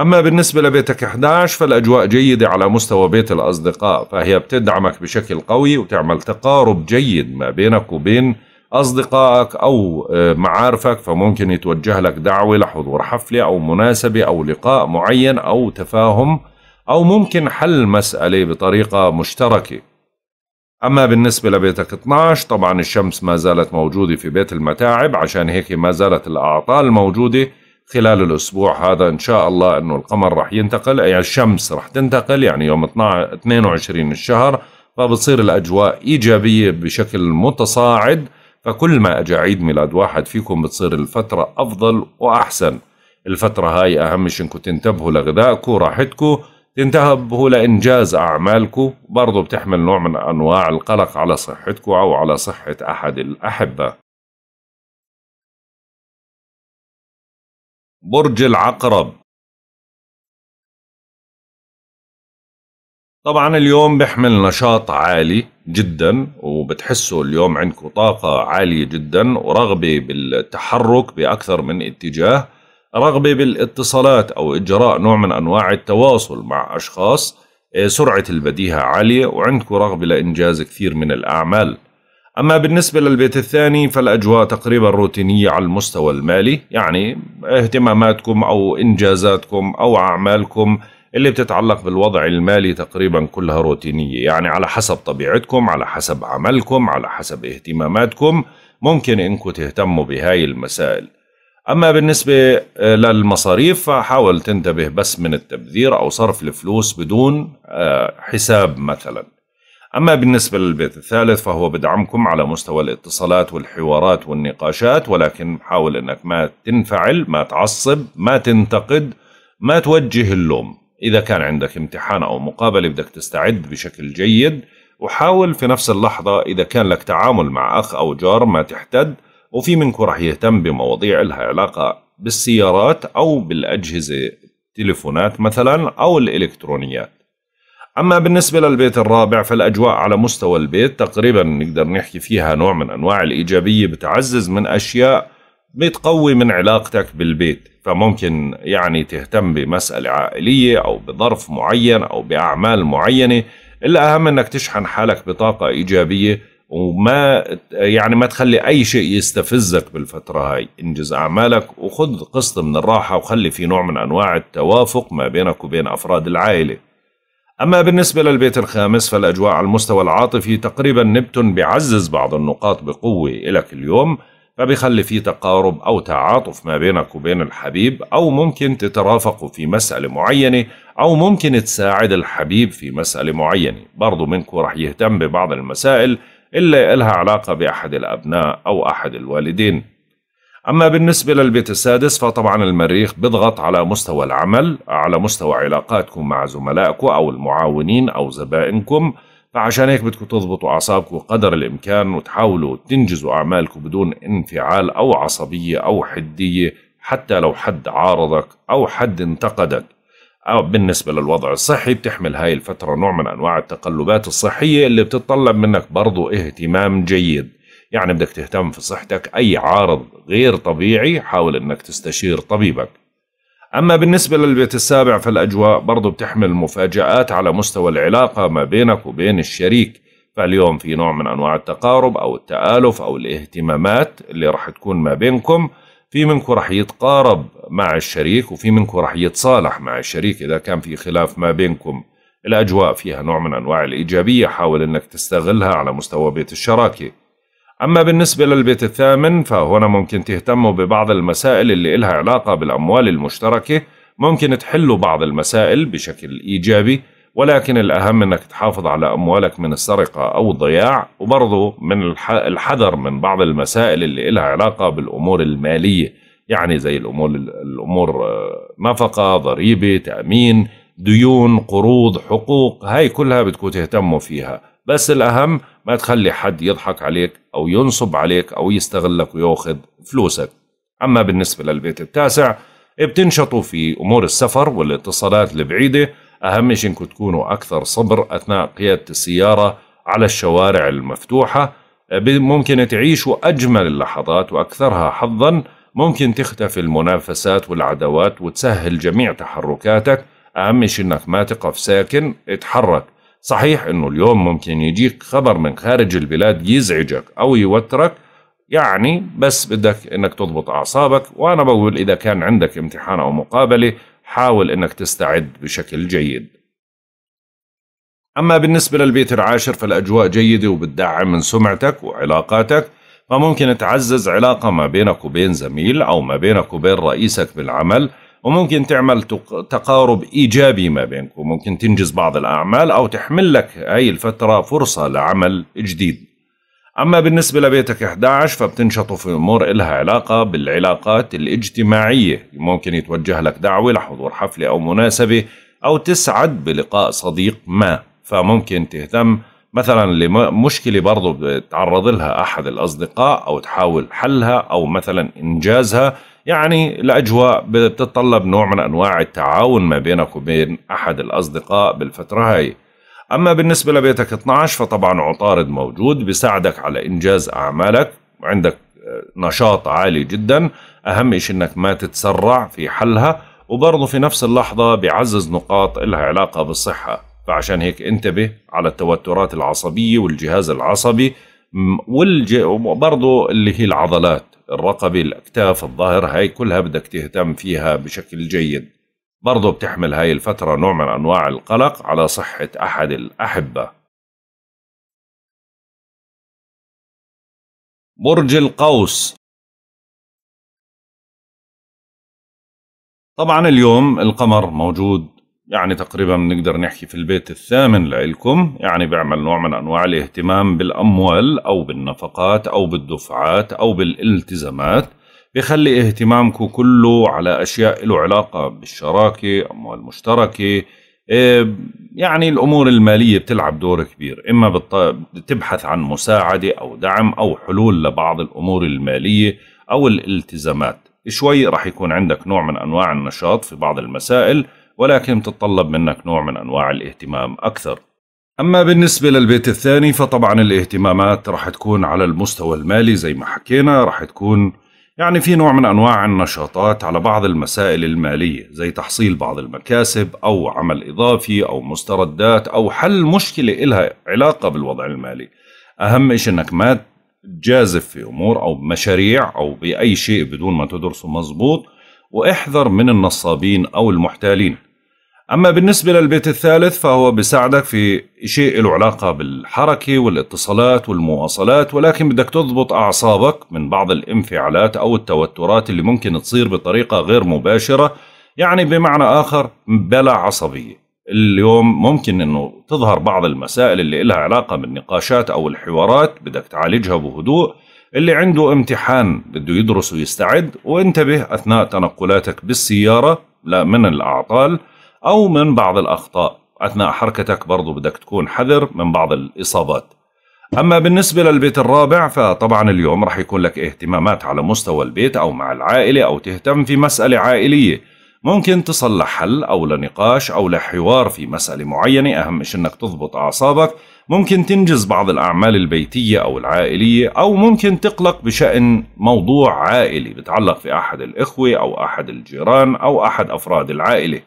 أما بالنسبة لبيتك 11 فالأجواء جيدة على مستوى بيت الأصدقاء فهي بتدعمك بشكل قوي وتعمل تقارب جيد ما بينك وبين أصدقائك أو آه، معارفك فممكن يتوجه لك دعوة لحضور حفلة أو مناسبة أو لقاء معين أو تفاهم أو ممكن حل مسألة بطريقة مشتركة أما بالنسبة لبيتك 12 طبعا الشمس ما زالت موجودة في بيت المتاعب عشان هيك ما زالت الأعطال موجودة خلال الأسبوع هذا إن شاء الله أنه القمر رح ينتقل يعني الشمس رح تنتقل يعني يوم 22 الشهر فبتصير الأجواء إيجابية بشكل متصاعد فكل ما أجا عيد ميلاد واحد فيكم بتصير الفترة أفضل وأحسن الفترة هاي أهم شيء إنكم تنتبهوا لغذائكم وراحتكم تنتبهوا لإنجاز أعمالكم برضو بتحمل نوع من أنواع القلق على صحتكم أو على صحة أحد الأحبة برج العقرب طبعا اليوم بيحمل نشاط عالي جدا وبتحسوا اليوم عندكم طاقة عالية جدا ورغبة بالتحرك بأكثر من اتجاه رغبة بالاتصالات أو إجراء نوع من أنواع التواصل مع أشخاص إيه، سرعة البديهة عالية وعندكم رغبة لإنجاز كثير من الأعمال أما بالنسبة للبيت الثاني فالأجواء تقريبا روتينية على المستوى المالي يعني اهتماماتكم أو إنجازاتكم أو أعمالكم اللي بتتعلق بالوضع المالي تقريبا كلها روتينية يعني على حسب طبيعتكم على حسب عملكم على حسب اهتماماتكم ممكن انكم تهتموا بهاي المسائل أما بالنسبة آه، للمصاريف فحاول تنتبه بس من التبذير أو صرف الفلوس بدون آه، حساب مثلاً أما بالنسبة للبيت الثالث فهو بدعمكم على مستوى الاتصالات والحوارات والنقاشات ولكن حاول أنك ما تنفعل ما تعصب ما تنتقد ما توجه اللوم إذا كان عندك امتحان أو مقابلة بدك تستعد بشكل جيد وحاول في نفس اللحظة إذا كان لك تعامل مع أخ أو جار ما تحتد وفي منكم رح يهتم بمواضيع لها علاقة بالسيارات أو بالأجهزة التليفونات مثلا أو الإلكترونيات أما بالنسبة للبيت الرابع فالأجواء على مستوى البيت تقريبا نقدر نحكي فيها نوع من أنواع الإيجابية بتعزز من أشياء بتقوي من علاقتك بالبيت فممكن يعني تهتم بمسألة عائلية أو بظرف معين أو بأعمال معينة الأهم أنك تشحن حالك بطاقة إيجابية وما يعني ما تخلي أي شيء يستفزك بالفترة هاي انجز أعمالك وخذ قسط من الراحة وخلي في نوع من أنواع التوافق ما بينك وبين أفراد العائلة أما بالنسبة للبيت الخامس فالأجواء على المستوى العاطفي تقريبا نبتون بيعزز بعض النقاط بقوة إلك اليوم فبيخلي في تقارب أو تعاطف ما بينك وبين الحبيب أو ممكن تترافقوا في مسألة معينة أو ممكن تساعد الحبيب في مسألة معينة برضو منكم رح يهتم ببعض المسائل اللي إلها علاقة بأحد الأبناء أو أحد الوالدين أما بالنسبة للبيت السادس فطبعا المريخ بضغط على مستوى العمل على مستوى علاقاتكم مع زملائكم أو المعاونين أو زبائنكم فعشان هيك بدكم تضبطوا أعصابكم قدر الإمكان وتحاولوا تنجزوا أعمالكم بدون انفعال أو عصبية أو حدية حتى لو حد عارضك أو حد انتقدك أو بالنسبة للوضع الصحي بتحمل هاي الفترة نوع من أنواع التقلبات الصحية اللي بتتطلب منك برضو اهتمام جيد يعني بدك تهتم في صحتك أي عارض غير طبيعي حاول أنك تستشير طبيبك أما بالنسبة للبيت السابع فالأجواء برضو بتحمل مفاجآت على مستوى العلاقة ما بينك وبين الشريك فاليوم في نوع من أنواع التقارب أو التآلف أو الاهتمامات اللي راح تكون ما بينكم في منكم راح يتقارب مع الشريك وفي منكم راح يتصالح مع الشريك إذا كان في خلاف ما بينكم الأجواء فيها نوع من أنواع الإيجابية حاول أنك تستغلها على مستوى بيت الشراكة أما بالنسبة للبيت الثامن فهنا ممكن تهتموا ببعض المسائل اللي إلها علاقة بالأموال المشتركة ممكن تحلوا بعض المسائل بشكل إيجابي ولكن الأهم أنك تحافظ على أموالك من السرقة أو الضياع وبرضه من الحذر من بعض المسائل اللي إلها علاقة بالأمور المالية يعني زي الأمور, الأمور آه، نفقة ضريبة تأمين ديون قروض حقوق هاي كلها بتكون تهتموا فيها بس الأهم ما تخلي حد يضحك عليك أو ينصب عليك أو يستغلك ويأخذ فلوسك أما بالنسبة للبيت التاسع بتنشطوا في أمور السفر والاتصالات البعيدة أهم شيء إنكم تكونوا أكثر صبر أثناء قيادة السيارة على الشوارع المفتوحة ممكن تعيشوا أجمل اللحظات وأكثرها حظا ممكن تختفي المنافسات والعداوات وتسهل جميع تحركاتك أهم شيء إنك ما تقف ساكن اتحرك صحيح انه اليوم ممكن يجيك خبر من خارج البلاد يزعجك او يوترك يعني بس بدك انك تضبط اعصابك وانا بقول اذا كان عندك امتحان او مقابله حاول انك تستعد بشكل جيد اما بالنسبه للبيت العاشر فالاجواء جيده وبتدعم من سمعتك وعلاقاتك فممكن تعزز علاقه ما بينك وبين زميل او ما بينك وبين رئيسك بالعمل وممكن تعمل تقارب ايجابي ما بينكم ممكن تنجز بعض الاعمال او تحمل لك هاي الفتره فرصه لعمل جديد اما بالنسبه لبيتك 11 فبتنشطوا في امور إلها علاقه بالعلاقات الاجتماعيه ممكن يتوجه لك دعوه لحضور حفله او مناسبه او تسعد بلقاء صديق ما فممكن تهتم مثلا لمشكله برضه تعرض لها احد الاصدقاء او تحاول حلها او مثلا انجازها يعني الأجواء بتتطلب نوع من أنواع التعاون ما بينك وبين أحد الأصدقاء بالفترة هاي أما بالنسبة لبيتك 12 فطبعا عطارد موجود بيساعدك على إنجاز أعمالك وعندك آه، نشاط عالي جدا أهم شيء أنك ما تتسرع في حلها وبرضه في نفس اللحظة بيعزز نقاط إلها علاقة بالصحة فعشان هيك انتبه على التوترات العصبية والجهاز العصبي وبرضه اللي هي العضلات الرقبة الأكتاف الظهر هاي كلها بدك تهتم فيها بشكل جيد برضو بتحمل هاي الفترة نوع من أنواع القلق على صحة أحد الأحبة برج القوس طبعا اليوم القمر موجود يعني تقريبا بنقدر نحكي في البيت الثامن لإلكم يعني بيعمل نوع من أنواع الاهتمام بالأموال أو بالنفقات أو بالدفعات أو بالالتزامات بيخلي اهتمامكم كله على أشياء له علاقة بالشراكة أموال مشتركة إيه، يعني الأمور المالية بتلعب دور كبير إما بتبحث عن مساعدة أو دعم أو حلول لبعض الأمور المالية أو الالتزامات شوي رح يكون عندك نوع من أنواع النشاط في بعض المسائل ولكن تتطلب منك نوع من أنواع الاهتمام أكثر أما بالنسبة للبيت الثاني فطبعا الاهتمامات رح تكون على المستوى المالي زي ما حكينا رح تكون يعني في نوع من أنواع النشاطات على بعض المسائل المالية زي تحصيل بعض المكاسب أو عمل إضافي أو مستردات أو حل مشكلة إلها علاقة بالوضع المالي أهم إشي أنك ما تجازف في أمور أو مشاريع أو بأي شيء بدون ما تدرسه مزبوط واحذر من النصابين أو المحتالين أما بالنسبة للبيت الثالث فهو بيساعدك في شيء له علاقة بالحركة والاتصالات والمواصلات ولكن بدك تضبط أعصابك من بعض الانفعالات أو التوترات اللي ممكن تصير بطريقة غير مباشرة يعني بمعنى آخر بلا عصبية اليوم ممكن أنه تظهر بعض المسائل اللي إلها علاقة بالنقاشات أو الحوارات بدك تعالجها بهدوء اللي عنده امتحان بده يدرس ويستعد وانتبه أثناء تنقلاتك بالسيارة لا من الأعطال أو من بعض الأخطاء أثناء حركتك برضو بدك تكون حذر من بعض الإصابات أما بالنسبة للبيت الرابع فطبعا اليوم رح يكون لك اهتمامات على مستوى البيت أو مع العائلة أو تهتم في مسألة عائلية ممكن تصل لحل أو لنقاش أو لحوار في مسألة معينة أهم شيء أنك تضبط أعصابك ممكن تنجز بعض الأعمال البيتية أو العائلية أو ممكن تقلق بشأن موضوع عائلي بتعلق في أحد الإخوة أو أحد الجيران أو أحد أفراد العائلة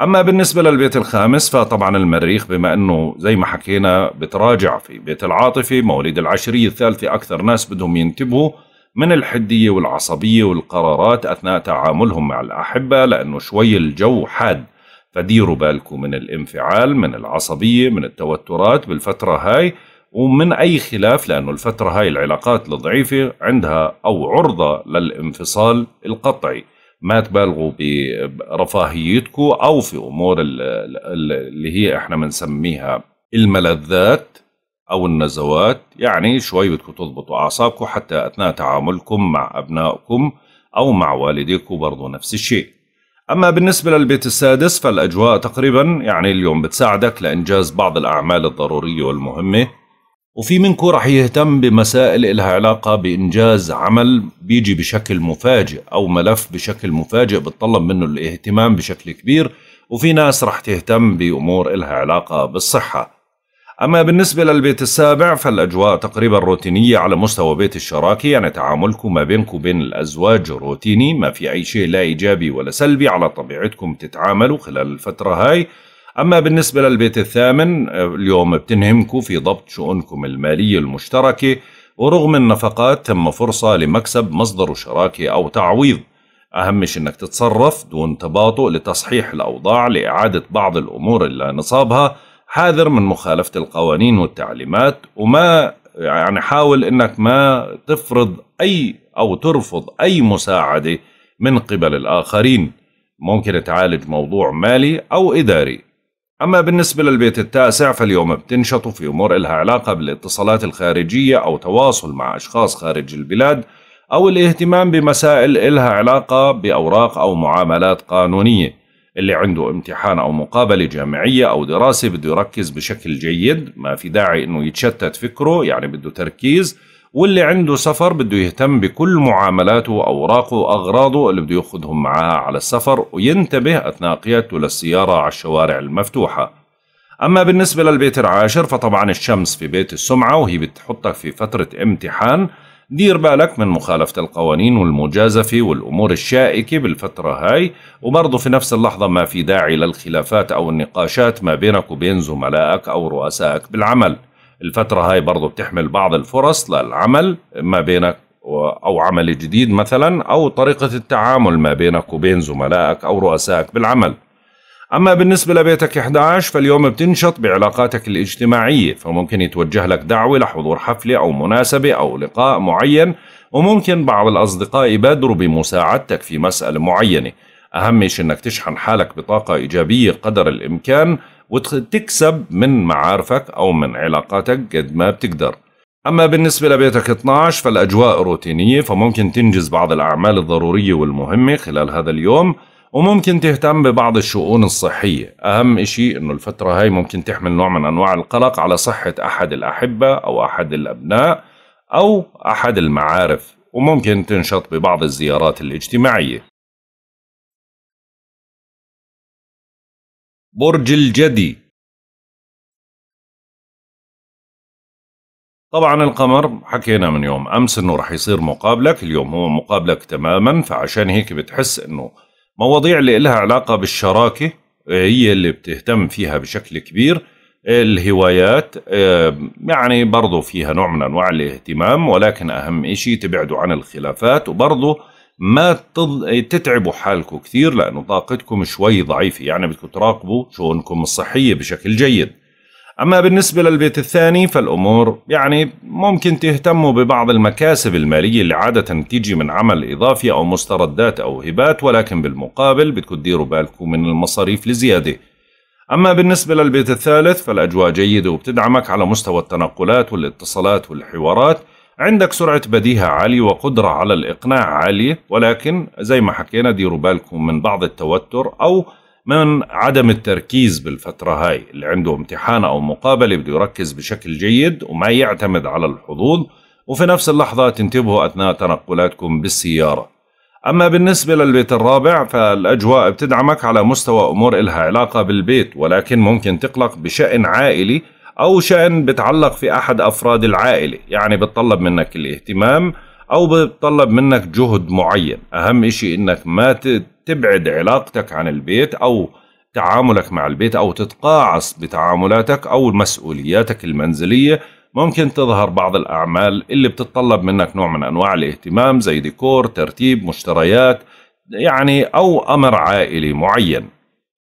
اما بالنسبه للبيت الخامس فطبعا المريخ بما انه زي ما حكينا بتراجع في بيت العاطفه مواليد العشريه الثالثه اكثر ناس بدهم ينتبهوا من الحديه والعصبيه والقرارات اثناء تعاملهم مع الاحبه لانه شوي الجو حاد فديروا بالكم من الانفعال من العصبيه من التوترات بالفتره هاي ومن اي خلاف لانه الفتره هاي العلاقات الضعيفه عندها او عرضه للانفصال القطعي ما تبالغوا برفاهيتكم او في امور اللي هي احنا بنسميها الملذات او النزوات يعني شوي بدكم تضبطوا اعصابكم حتى اثناء تعاملكم مع ابنائكم او مع والديكم برضو نفس الشيء اما بالنسبه للبيت السادس فالاجواء تقريبا يعني اليوم بتساعدك لانجاز بعض الاعمال الضروريه والمهمه وفي منكم رح يهتم بمسائل إلها علاقة بإنجاز عمل بيجي بشكل مفاجئ أو ملف بشكل مفاجئ بتطلب منه الاهتمام بشكل كبير وفي ناس رح تهتم بأمور إلها علاقة بالصحة أما بالنسبة للبيت السابع فالأجواء تقريبا روتينية على مستوى بيت الشراكة يعني تعاملكم ما بينكم وبين الأزواج روتيني ما في أي شيء لا إيجابي ولا سلبي على طبيعتكم تتعاملوا خلال الفترة هاي أما بالنسبة للبيت الثامن آه، اليوم بتنهمكم في ضبط شؤونكم المالية المشتركة ورغم النفقات تم فرصة لمكسب مصدر شراكة أو تعويض أهم شيء أنك تتصرف دون تباطؤ لتصحيح الأوضاع لإعادة بعض الأمور اللي نصابها حاذر من مخالفة القوانين والتعليمات وما يعني حاول أنك ما تفرض أي أو ترفض أي مساعدة من قبل الآخرين ممكن تعالج موضوع مالي أو إداري أما بالنسبة للبيت التاسع فاليوم بتنشطوا في أمور إلها علاقة بالاتصالات الخارجية أو تواصل مع أشخاص خارج البلاد أو الاهتمام بمسائل إلها علاقة بأوراق أو معاملات قانونية اللي عنده امتحان أو مقابلة جامعية أو دراسة بده يركز بشكل جيد ما في داعي أنه يتشتت فكره يعني بده تركيز واللي عنده سفر بده يهتم بكل معاملاته وأوراقه وأغراضه اللي بده ياخذهم معاه على السفر وينتبه أثناء قيادته للسيارة على الشوارع المفتوحة أما بالنسبة للبيت العاشر فطبعا الشمس في بيت السمعة وهي بتحطك في فترة امتحان دير بالك من مخالفة القوانين والمجازفة والأمور الشائكة بالفترة هاي وبرضه في نفس اللحظة ما في داعي للخلافات أو النقاشات ما بينك وبين زملائك أو رؤسائك بالعمل الفترة هاي برضو بتحمل بعض الفرص للعمل ما بينك أو عمل جديد مثلا أو طريقة التعامل ما بينك وبين زملائك أو رؤسائك بالعمل أما بالنسبة لبيتك 11 فاليوم بتنشط بعلاقاتك الاجتماعية فممكن يتوجه لك دعوة لحضور حفلة أو مناسبة أو لقاء معين وممكن بعض الأصدقاء يبادروا بمساعدتك في مسألة معينة أهم شيء أنك تشحن حالك بطاقة إيجابية قدر الإمكان وتكسب من معارفك أو من علاقاتك قد ما بتقدر أما بالنسبة لبيتك 12 فالأجواء روتينية فممكن تنجز بعض الأعمال الضرورية والمهمة خلال هذا اليوم وممكن تهتم ببعض الشؤون الصحية أهم شيء أنه الفترة هاي ممكن تحمل نوع من أنواع القلق على صحة أحد الأحبة أو أحد الأبناء أو أحد المعارف وممكن تنشط ببعض الزيارات الاجتماعية برج الجدي طبعا القمر حكينا من يوم امس انه رح يصير مقابلك اليوم هو مقابلك تماما فعشان هيك بتحس انه مواضيع اللي لها علاقة بالشراكة آه، هي اللي بتهتم فيها بشكل كبير الهوايات آه، يعني برضو فيها نوع من انواع الاهتمام ولكن اهم اشي تبعدوا عن الخلافات وبرضو ما تتعبوا حالكم كثير لانه طاقتكم شوي ضعيفه يعني بدكم تراقبوا شؤونكم الصحيه بشكل جيد اما بالنسبه للبيت الثاني فالامور يعني ممكن تهتموا ببعض المكاسب الماليه اللي عاده تيجي من عمل اضافي او مستردات او هبات ولكن بالمقابل بدكم تديروا بالكم من المصاريف لزياده أما بالنسبة للبيت الثالث فالأجواء جيدة وبتدعمك على مستوى التنقلات والاتصالات والحوارات عندك سرعة بديهة عالية وقدرة على الإقناع عالية ولكن زي ما حكينا ديروا بالكم من بعض التوتر أو من عدم التركيز بالفترة هاي اللي عنده امتحان أو مقابلة بده يركز بشكل جيد وما يعتمد على الحظوظ وفي نفس اللحظة تنتبهوا أثناء تنقلاتكم بالسيارة أما بالنسبة للبيت الرابع فالأجواء بتدعمك على مستوى أمور إلها علاقة بالبيت ولكن ممكن تقلق بشأن عائلي أو شأن بتعلق في أحد أفراد العائلة يعني بتطلب منك الاهتمام أو بتطلب منك جهد معين أهم إشي إنك ما تبعد علاقتك عن البيت أو تعاملك مع البيت أو تتقاعس بتعاملاتك أو مسؤولياتك المنزلية ممكن تظهر بعض الأعمال اللي بتتطلب منك نوع من أنواع الاهتمام زي ديكور ترتيب مشتريات يعني أو أمر عائلي معين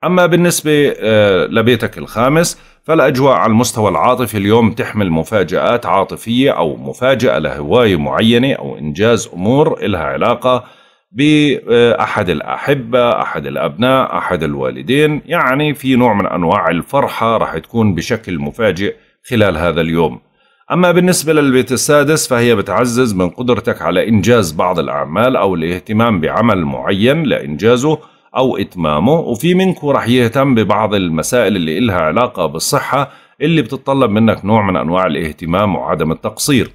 أما بالنسبة آه، لبيتك الخامس فالأجواء على المستوى العاطفي اليوم تحمل مفاجآت عاطفية أو مفاجأة لهواية معينة أو إنجاز أمور إلها علاقة بأحد الأحبة أحد الأبناء أحد الوالدين يعني في نوع من أنواع الفرحة راح تكون بشكل مفاجئ خلال هذا اليوم أما بالنسبة للبيت السادس فهي بتعزز من قدرتك على إنجاز بعض الأعمال أو الاهتمام بعمل معين لإنجازه أو إتمامه وفي منكم رح يهتم ببعض المسائل اللي إلها علاقة بالصحة اللي بتتطلب منك نوع من أنواع الاهتمام وعدم التقصير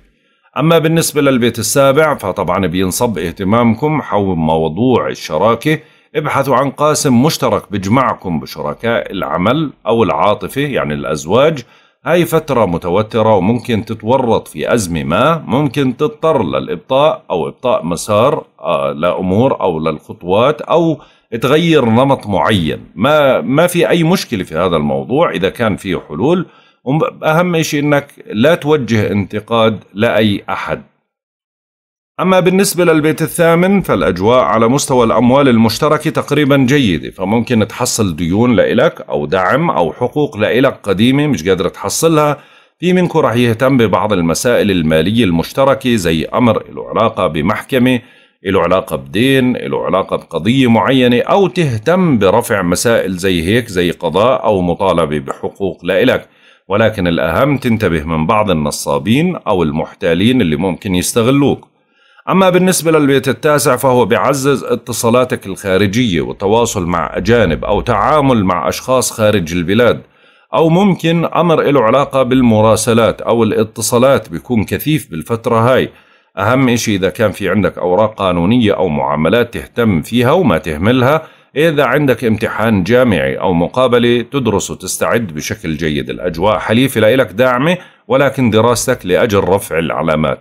أما بالنسبة للبيت السابع فطبعا بينصب اهتمامكم حول موضوع الشراكة ابحثوا عن قاسم مشترك بجمعكم بشركاء العمل أو العاطفة يعني الأزواج هاي فترة متوترة وممكن تتورط في أزمة ما ممكن تضطر للإبطاء أو إبطاء مسار آه، لأمور أو للخطوات أو تغير نمط معين ما ما في اي مشكله في هذا الموضوع اذا كان فيه حلول اهم شيء انك لا توجه انتقاد لاي احد أما بالنسبة للبيت الثامن فالأجواء على مستوى الأموال المشتركة تقريبا جيدة فممكن تحصل ديون لإلك أو دعم أو حقوق لإلك قديمة مش قادر تحصلها في منكم رح يهتم ببعض المسائل المالية المشتركة زي أمر له علاقة بمحكمة له علاقة بدين له علاقة بقضية معينة أو تهتم برفع مسائل زي هيك زي قضاء أو مطالبة بحقوق لإلك ولكن الأهم تنتبه من بعض النصابين أو المحتالين اللي ممكن يستغلوك أما بالنسبة للبيت التاسع فهو بيعزز اتصالاتك الخارجية والتواصل مع أجانب أو تعامل مع أشخاص خارج البلاد أو ممكن أمر له علاقة بالمراسلات أو الاتصالات بيكون كثيف بالفترة هاي أهم إشي إذا كان في عندك أوراق قانونية أو معاملات تهتم فيها وما تهملها إذا عندك امتحان جامعي أو مقابلة تدرس وتستعد بشكل جيد الأجواء حليفة لإلك داعمة ولكن دراستك لأجل رفع العلامات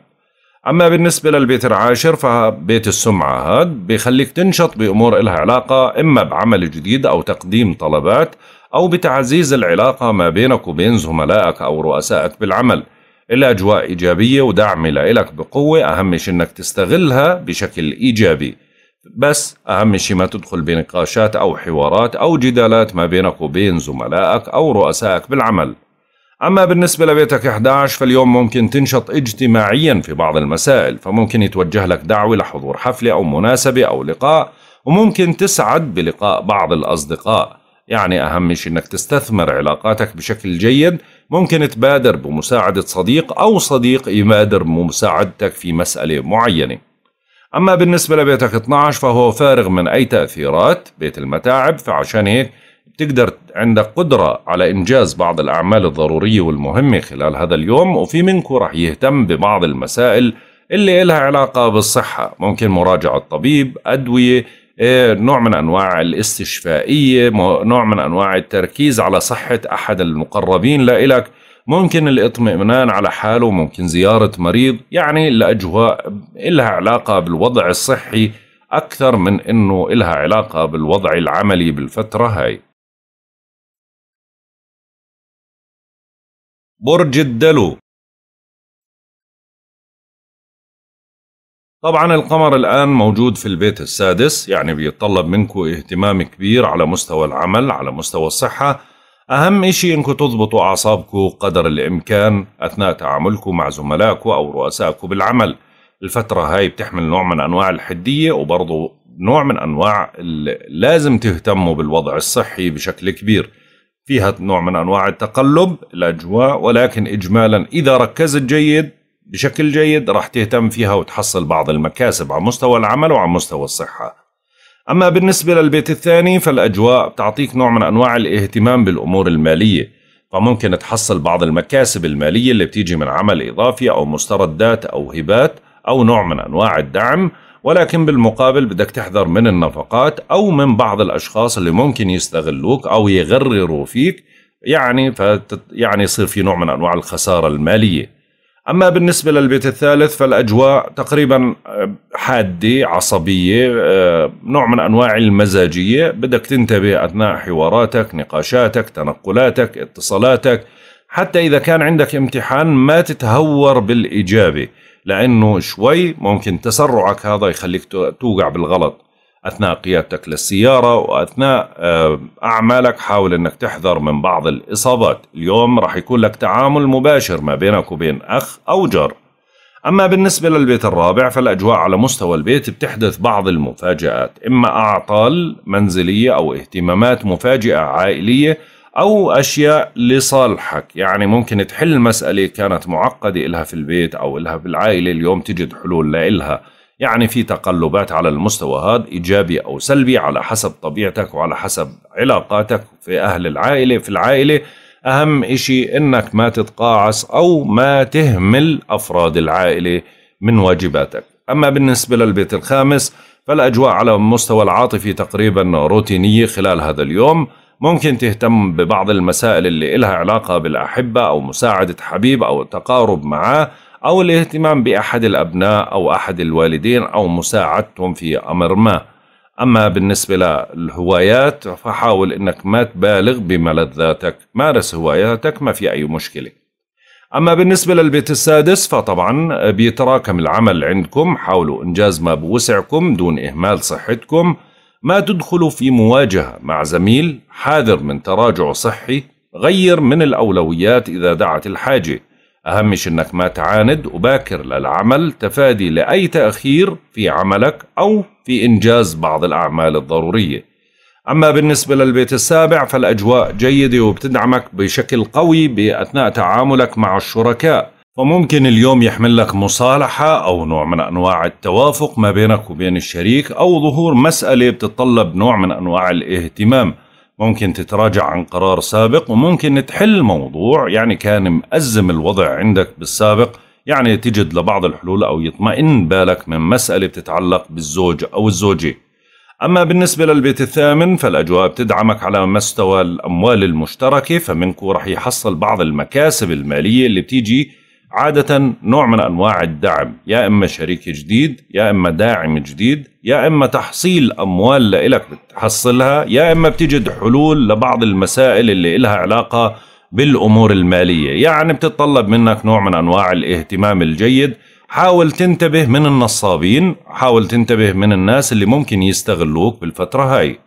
أما بالنسبة للبيت العاشر فبيت السمعة هاد بيخليك تنشط بأمور إلها علاقة إما بعمل جديد أو تقديم طلبات أو بتعزيز العلاقة ما بينك وبين زملائك أو رؤسائك بالعمل الأجواء إيجابية ودعم لإلك بقوة أهم شيء إنك تستغلها بشكل إيجابي بس أهم شيء ما تدخل بنقاشات أو حوارات أو جدالات ما بينك وبين زملائك أو رؤسائك بالعمل أما بالنسبة لبيتك 11 فاليوم ممكن تنشط اجتماعيا في بعض المسائل فممكن يتوجه لك دعوة لحضور حفلة أو مناسبة أو لقاء وممكن تسعد بلقاء بعض الأصدقاء يعني أهم شيء أنك تستثمر علاقاتك بشكل جيد ممكن تبادر بمساعدة صديق أو صديق يبادر بمساعدتك في مسألة معينة أما بالنسبة لبيتك 12 فهو فارغ من أي تأثيرات بيت المتاعب فعشان هيك بتقدر عندك قدرة على إنجاز بعض الأعمال الضرورية والمهمة خلال هذا اليوم وفي منكم رح يهتم ببعض المسائل اللي إلها علاقة بالصحة ممكن مراجعة طبيب أدوية إيه، نوع من انواع الاستشفائيه نوع من انواع التركيز على صحه احد المقربين لإلك ممكن الاطمئنان على حاله ممكن زياره مريض يعني الاجواء لها علاقه بالوضع الصحي اكثر من انه لها علاقه بالوضع العملي بالفتره هاي برج الدلو طبعا القمر الآن موجود في البيت السادس يعني بيتطلب منكم اهتمام كبير على مستوى العمل على مستوى الصحة أهم إشي إنكم تضبطوا أعصابكم قدر الإمكان أثناء تعاملكم مع زملائكم أو رؤسائكم بالعمل الفترة هاي بتحمل نوع من أنواع الحدية وبرضو نوع من أنواع لازم تهتموا بالوضع الصحي بشكل كبير فيها نوع من أنواع التقلب الأجواء ولكن إجمالا إذا ركزت جيد بشكل جيد راح تهتم فيها وتحصل بعض المكاسب على مستوى العمل وعلى مستوى الصحة أما بالنسبة للبيت الثاني فالأجواء بتعطيك نوع من أنواع الاهتمام بالأمور المالية فممكن تحصل بعض المكاسب المالية اللي بتيجي من عمل إضافي أو مستردات أو هبات أو نوع من أنواع الدعم ولكن بالمقابل بدك تحذر من النفقات أو من بعض الأشخاص اللي ممكن يستغلوك أو يغرروا فيك يعني فت يعني يصير في نوع من أنواع الخسارة المالية أما بالنسبة للبيت الثالث فالأجواء تقريبا آه، حادة عصبية آه، نوع من أنواع المزاجية بدك تنتبه أثناء حواراتك نقاشاتك تنقلاتك اتصالاتك حتى إذا كان عندك امتحان ما تتهور بالإجابة لأنه شوي ممكن تسرعك هذا يخليك توقع بالغلط اثناء قيادتك للسياره واثناء آه، اعمالك حاول انك تحذر من بعض الاصابات اليوم راح يكون لك تعامل مباشر ما بينك وبين اخ او جار أما بالنسبة للبيت الرابع فالأجواء على مستوى البيت بتحدث بعض المفاجآت إما أعطال منزلية أو اهتمامات مفاجئة عائلية أو أشياء لصالحك يعني ممكن تحل مسألة كانت معقدة إلها في البيت أو إلها في العائله اليوم تجد حلول لإلها يعني في تقلبات على المستوى هذا إيجابي أو سلبي على حسب طبيعتك وعلى حسب علاقاتك في أهل العائلة في العائلة أهم شيء إنك ما تتقاعس أو ما تهمل أفراد العائلة من واجباتك أما بالنسبة للبيت الخامس فالأجواء على المستوى العاطفي تقريبا روتينية خلال هذا اليوم ممكن تهتم ببعض المسائل اللي إلها علاقة بالأحبة أو مساعدة حبيب أو التقارب معاه أو الاهتمام بأحد الأبناء أو أحد الوالدين أو مساعدتهم في أمر ما أما بالنسبة للهوايات فحاول أنك ما تبالغ بملذاتك مارس هواياتك ما في أي مشكلة أما بالنسبة للبيت السادس فطبعا بيتراكم العمل عندكم حاولوا إنجاز ما بوسعكم دون إهمال صحتكم ما تدخلوا في مواجهة مع زميل حاذر من تراجع صحي غير من الأولويات إذا دعت الحاجة أهم إنك ما تعاند وباكر للعمل تفادي لأي تأخير في عملك أو في إنجاز بعض الأعمال الضرورية أما بالنسبة للبيت السابع فالأجواء جيدة وبتدعمك بشكل قوي بأثناء تعاملك مع الشركاء فممكن اليوم يحمل لك مصالحة أو نوع من أنواع التوافق ما بينك وبين الشريك أو ظهور مسألة بتتطلب نوع من أنواع الاهتمام ممكن تتراجع عن قرار سابق وممكن تحل موضوع يعني كان مأزم الوضع عندك بالسابق يعني تجد لبعض الحلول أو يطمئن بالك من مسألة بتتعلق بالزوج أو الزوجة أما بالنسبة للبيت الثامن فالأجواء بتدعمك على مستوى الأموال المشتركة فمنكو رح يحصل بعض المكاسب المالية اللي بتيجي عادة نوع من أنواع الدعم يا إما شريك جديد يا إما داعم جديد يا إما تحصيل أموال لإلك بتحصلها يا إما بتجد حلول لبعض المسائل اللي إلها علاقة بالأمور المالية يعني بتتطلب منك نوع من أنواع الاهتمام الجيد حاول تنتبه من النصابين حاول تنتبه من الناس اللي ممكن يستغلوك بالفترة هاي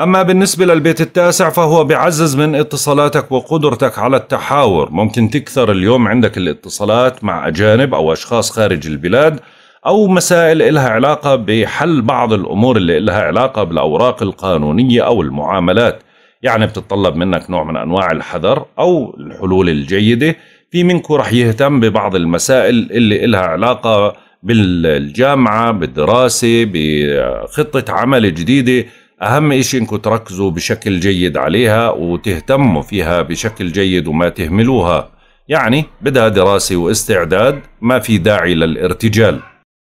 أما بالنسبة للبيت التاسع فهو بيعزز من اتصالاتك وقدرتك على التحاور ممكن تكثر اليوم عندك الاتصالات مع أجانب أو أشخاص خارج البلاد أو مسائل إلها علاقة بحل بعض الأمور اللي إلها علاقة بالأوراق القانونية أو المعاملات يعني بتتطلب منك نوع من أنواع الحذر أو الحلول الجيدة في منكم رح يهتم ببعض المسائل اللي إلها علاقة بالجامعة بالدراسة بخطة عمل جديدة أهم إشي إنكم تركزوا بشكل جيد عليها وتهتموا فيها بشكل جيد وما تهملوها يعني بدها دراسة واستعداد ما في داعي للارتجال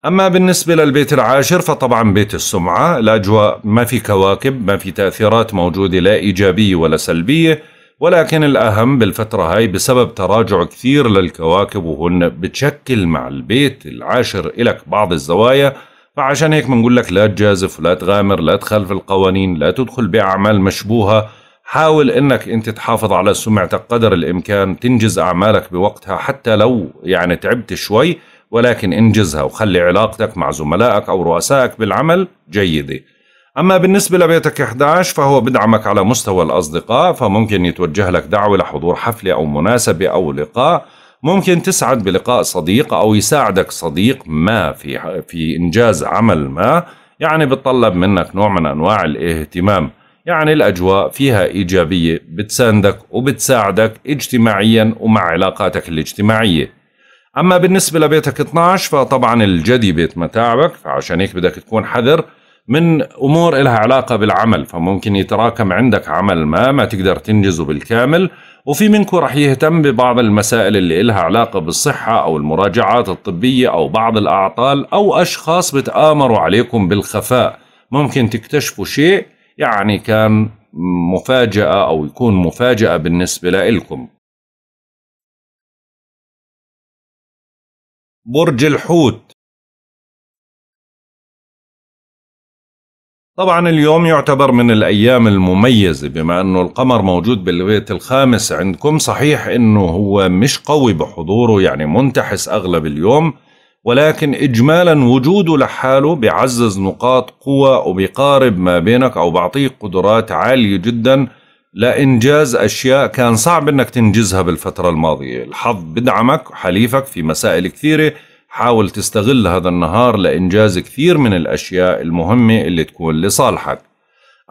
أما بالنسبة للبيت العاشر فطبعا بيت السمعة الأجواء ما في كواكب ما في تأثيرات موجودة لا إيجابية ولا سلبية ولكن الأهم بالفترة هاي بسبب تراجع كثير للكواكب وهن بتشكل مع البيت العاشر إلك بعض الزوايا فعشان هيك بنقول لك لا تجازف ولا تغامر لا تخالف القوانين لا تدخل بأعمال مشبوهة حاول انك انت تحافظ على سمعتك قدر الامكان تنجز اعمالك بوقتها حتى لو يعني تعبت شوي ولكن انجزها وخلي علاقتك مع زملائك او رؤسائك بالعمل جيده اما بالنسبه لبيتك 11 فهو بدعمك على مستوى الاصدقاء فممكن يتوجه لك دعوه لحضور حفله او مناسبه او لقاء ممكن تسعد بلقاء صديق او يساعدك صديق ما في في انجاز عمل ما يعني بتطلب منك نوع من انواع الاهتمام يعني الاجواء فيها ايجابيه بتساندك وبتساعدك اجتماعيا ومع علاقاتك الاجتماعيه اما بالنسبه لبيتك 12 فطبعا الجدي بيت متاعبك فعشان هيك بدك تكون حذر من امور لها علاقه بالعمل فممكن يتراكم عندك عمل ما ما تقدر تنجزه بالكامل وفي منكم رح يهتم ببعض المسائل اللي إلها علاقة بالصحة أو المراجعات الطبية أو بعض الأعطال أو أشخاص بتآمروا عليكم بالخفاء ممكن تكتشفوا شيء يعني كان مفاجأة أو يكون مفاجأة بالنسبة لإلكم برج الحوت طبعا اليوم يعتبر من الأيام المميزة بما أنه القمر موجود بالبيت الخامس عندكم صحيح أنه هو مش قوي بحضوره يعني منتحس أغلب اليوم ولكن إجمالا وجوده لحاله بعزز نقاط قوة وبيقارب ما بينك أو بعطيك قدرات عالية جدا لإنجاز أشياء كان صعب أنك تنجزها بالفترة الماضية الحظ بدعمك وحليفك في مسائل كثيرة حاول تستغل هذا النهار لإنجاز كثير من الأشياء المهمة اللي تكون لصالحك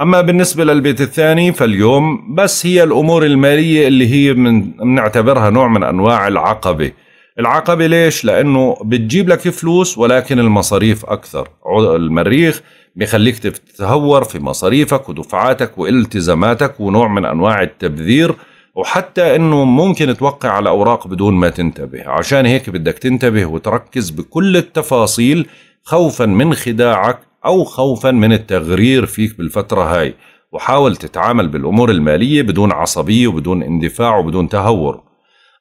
أما بالنسبة للبيت الثاني فاليوم بس هي الأمور المالية اللي هي من بنعتبرها نوع من أنواع العقبة العقبة ليش؟ لأنه بتجيب لك فلوس ولكن المصاريف أكثر المريخ بخليك تتهور في مصاريفك ودفعاتك والتزاماتك ونوع من أنواع التبذير وحتى انه ممكن توقع على اوراق بدون ما تنتبه عشان هيك بدك تنتبه وتركز بكل التفاصيل خوفا من خداعك او خوفا من التغرير فيك بالفتره هاي وحاول تتعامل بالامور الماليه بدون عصبيه وبدون اندفاع وبدون تهور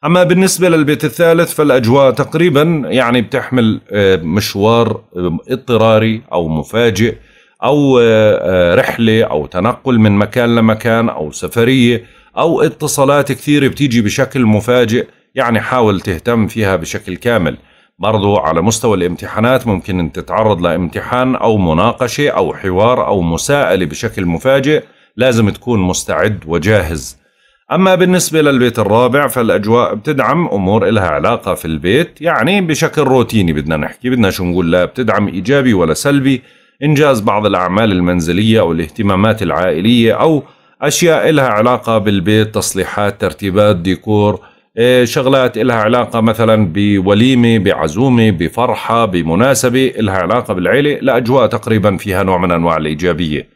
اما بالنسبه للبيت الثالث فالاجواء تقريبا يعني بتحمل آه، مشوار آه، اضطراري او مفاجئ او آه، رحله او تنقل من مكان لمكان او سفريه أو اتصالات كثيرة بتيجي بشكل مفاجئ يعني حاول تهتم فيها بشكل كامل برضو على مستوى الامتحانات ممكن أن تتعرض لامتحان أو مناقشة أو حوار أو مساءلة بشكل مفاجئ لازم تكون مستعد وجاهز أما بالنسبة للبيت الرابع فالأجواء بتدعم أمور إلها علاقة في البيت يعني بشكل روتيني بدنا نحكي بدنا شو نقول لا بتدعم إيجابي ولا سلبي إنجاز بعض الأعمال المنزلية أو الاهتمامات العائلية أو اشياء إلها علاقه بالبيت تصليحات ترتيبات ديكور إيه، شغلات إلها علاقه مثلا بوليمه بعزومه بفرحه بمناسبه إلها علاقه بالعيله لاجواء تقريبا فيها نوع من انواع الايجابيه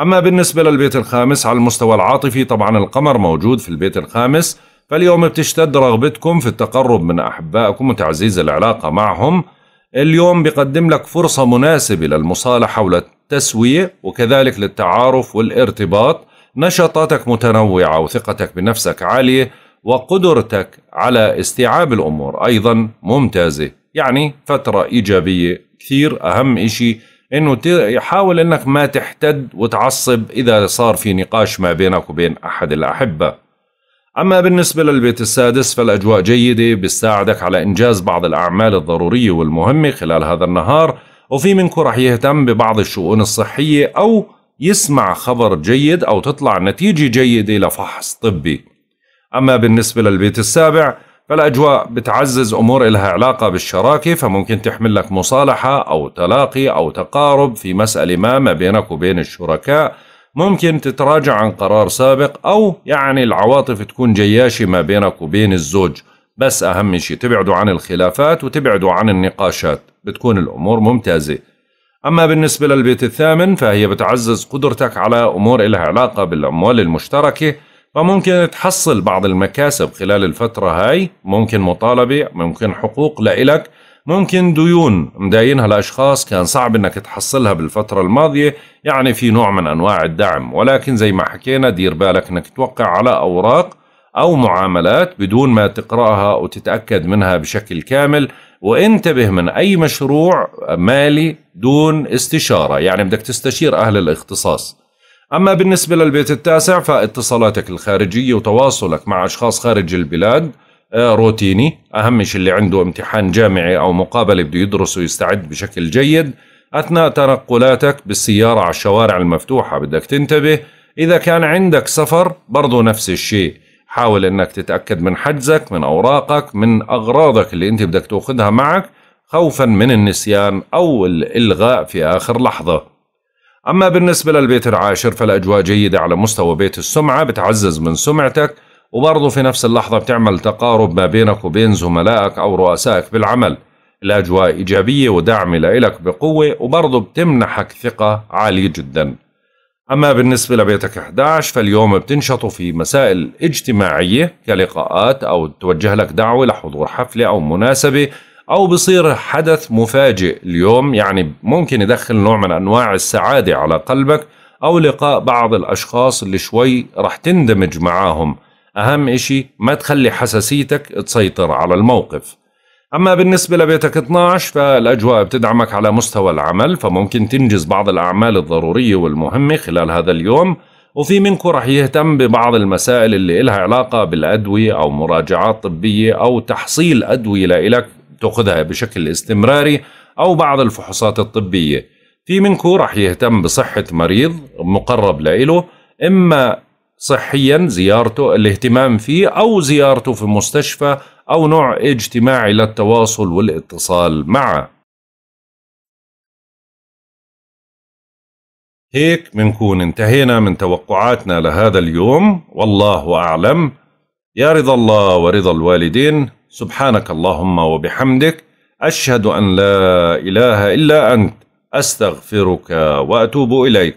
اما بالنسبه للبيت الخامس على المستوى العاطفي طبعا القمر موجود في البيت الخامس فاليوم بتشتد رغبتكم في التقرب من احبائكم وتعزيز العلاقه معهم اليوم بقدم لك فرصه مناسبه للمصالحه وللتسويه وكذلك للتعارف والارتباط نشاطاتك متنوعة وثقتك بنفسك عالية وقدرتك على استيعاب الأمور أيضا ممتازة يعني فترة إيجابية كثير أهم إشي انه حاول انك ما تحتد وتعصب اذا صار في نقاش ما بينك وبين احد الاحبه. اما بالنسبه للبيت السادس فالاجواء جيده بتساعدك على انجاز بعض الاعمال الضروريه والمهمه خلال هذا النهار وفي منكم رح يهتم ببعض الشؤون الصحيه او يسمع خبر جيد أو تطلع نتيجة جيدة لفحص طبي أما بالنسبة للبيت السابع فالأجواء بتعزز أمور إلها علاقة بالشراكة فممكن تحمل لك مصالحة أو تلاقي أو تقارب في مسألة ما ما بينك وبين الشركاء ممكن تتراجع عن قرار سابق أو يعني العواطف تكون جياشة ما بينك وبين الزوج بس أهم شيء تبعدوا عن الخلافات وتبعدوا عن النقاشات بتكون الأمور ممتازة أما بالنسبة للبيت الثامن فهي بتعزز قدرتك على أمور إلها علاقة بالأموال المشتركة فممكن تحصل بعض المكاسب خلال الفترة هاي ممكن مطالبة ممكن حقوق لإلك ممكن ديون مداينها لأشخاص كان صعب أنك تحصلها بالفترة الماضية يعني في نوع من أنواع الدعم ولكن زي ما حكينا دير بالك أنك توقع على أوراق أو معاملات بدون ما تقرأها وتتأكد منها بشكل كامل وانتبه من أي مشروع مالي دون استشارة يعني بدك تستشير أهل الاختصاص أما بالنسبة للبيت التاسع فاتصالاتك الخارجية وتواصلك مع أشخاص خارج البلاد آه، روتيني أهم شيء اللي عنده امتحان جامعي أو مقابلة بده يدرس ويستعد بشكل جيد أثناء تنقلاتك بالسيارة على الشوارع المفتوحة بدك تنتبه إذا كان عندك سفر برضو نفس الشيء حاول انك تتاكد من حجزك من اوراقك من اغراضك اللي انت بدك تاخذها معك خوفا من النسيان او الالغاء في اخر لحظه اما بالنسبه للبيت العاشر فالاجواء جيده على مستوى بيت السمعه بتعزز من سمعتك وبرضه في نفس اللحظه بتعمل تقارب ما بينك وبين زملائك او رؤسائك بالعمل الأجواء إيجابية ودعم لإلك بقوة وبرضه بتمنحك ثقة عالية جدا أما بالنسبة لبيتك 11 فاليوم بتنشطوا في مسائل اجتماعية كلقاءات أو توجه لك دعوة لحضور حفلة أو مناسبة أو بصير حدث مفاجئ اليوم يعني ممكن يدخل نوع من أنواع السعادة على قلبك أو لقاء بعض الأشخاص اللي شوي رح تندمج معاهم أهم إشي ما تخلي حساسيتك تسيطر على الموقف أما بالنسبة لبيتك 12 فالأجواء بتدعمك على مستوى العمل فممكن تنجز بعض الأعمال الضرورية والمهمة خلال هذا اليوم وفي منكم رح يهتم ببعض المسائل اللي إلها علاقة بالأدوية أو مراجعات طبية أو تحصيل أدوية لإلك تأخذها بشكل استمراري أو بعض الفحوصات الطبية في منكم رح يهتم بصحة مريض مقرب لإله إما صحيا زيارته الاهتمام فيه أو زيارته في مستشفى أو نوع اجتماعي للتواصل والاتصال معه هيك منكون انتهينا من توقعاتنا لهذا اليوم والله أعلم يا رضا الله ورضا الوالدين سبحانك اللهم وبحمدك أشهد أن لا إله إلا أنت أستغفرك وأتوب إليك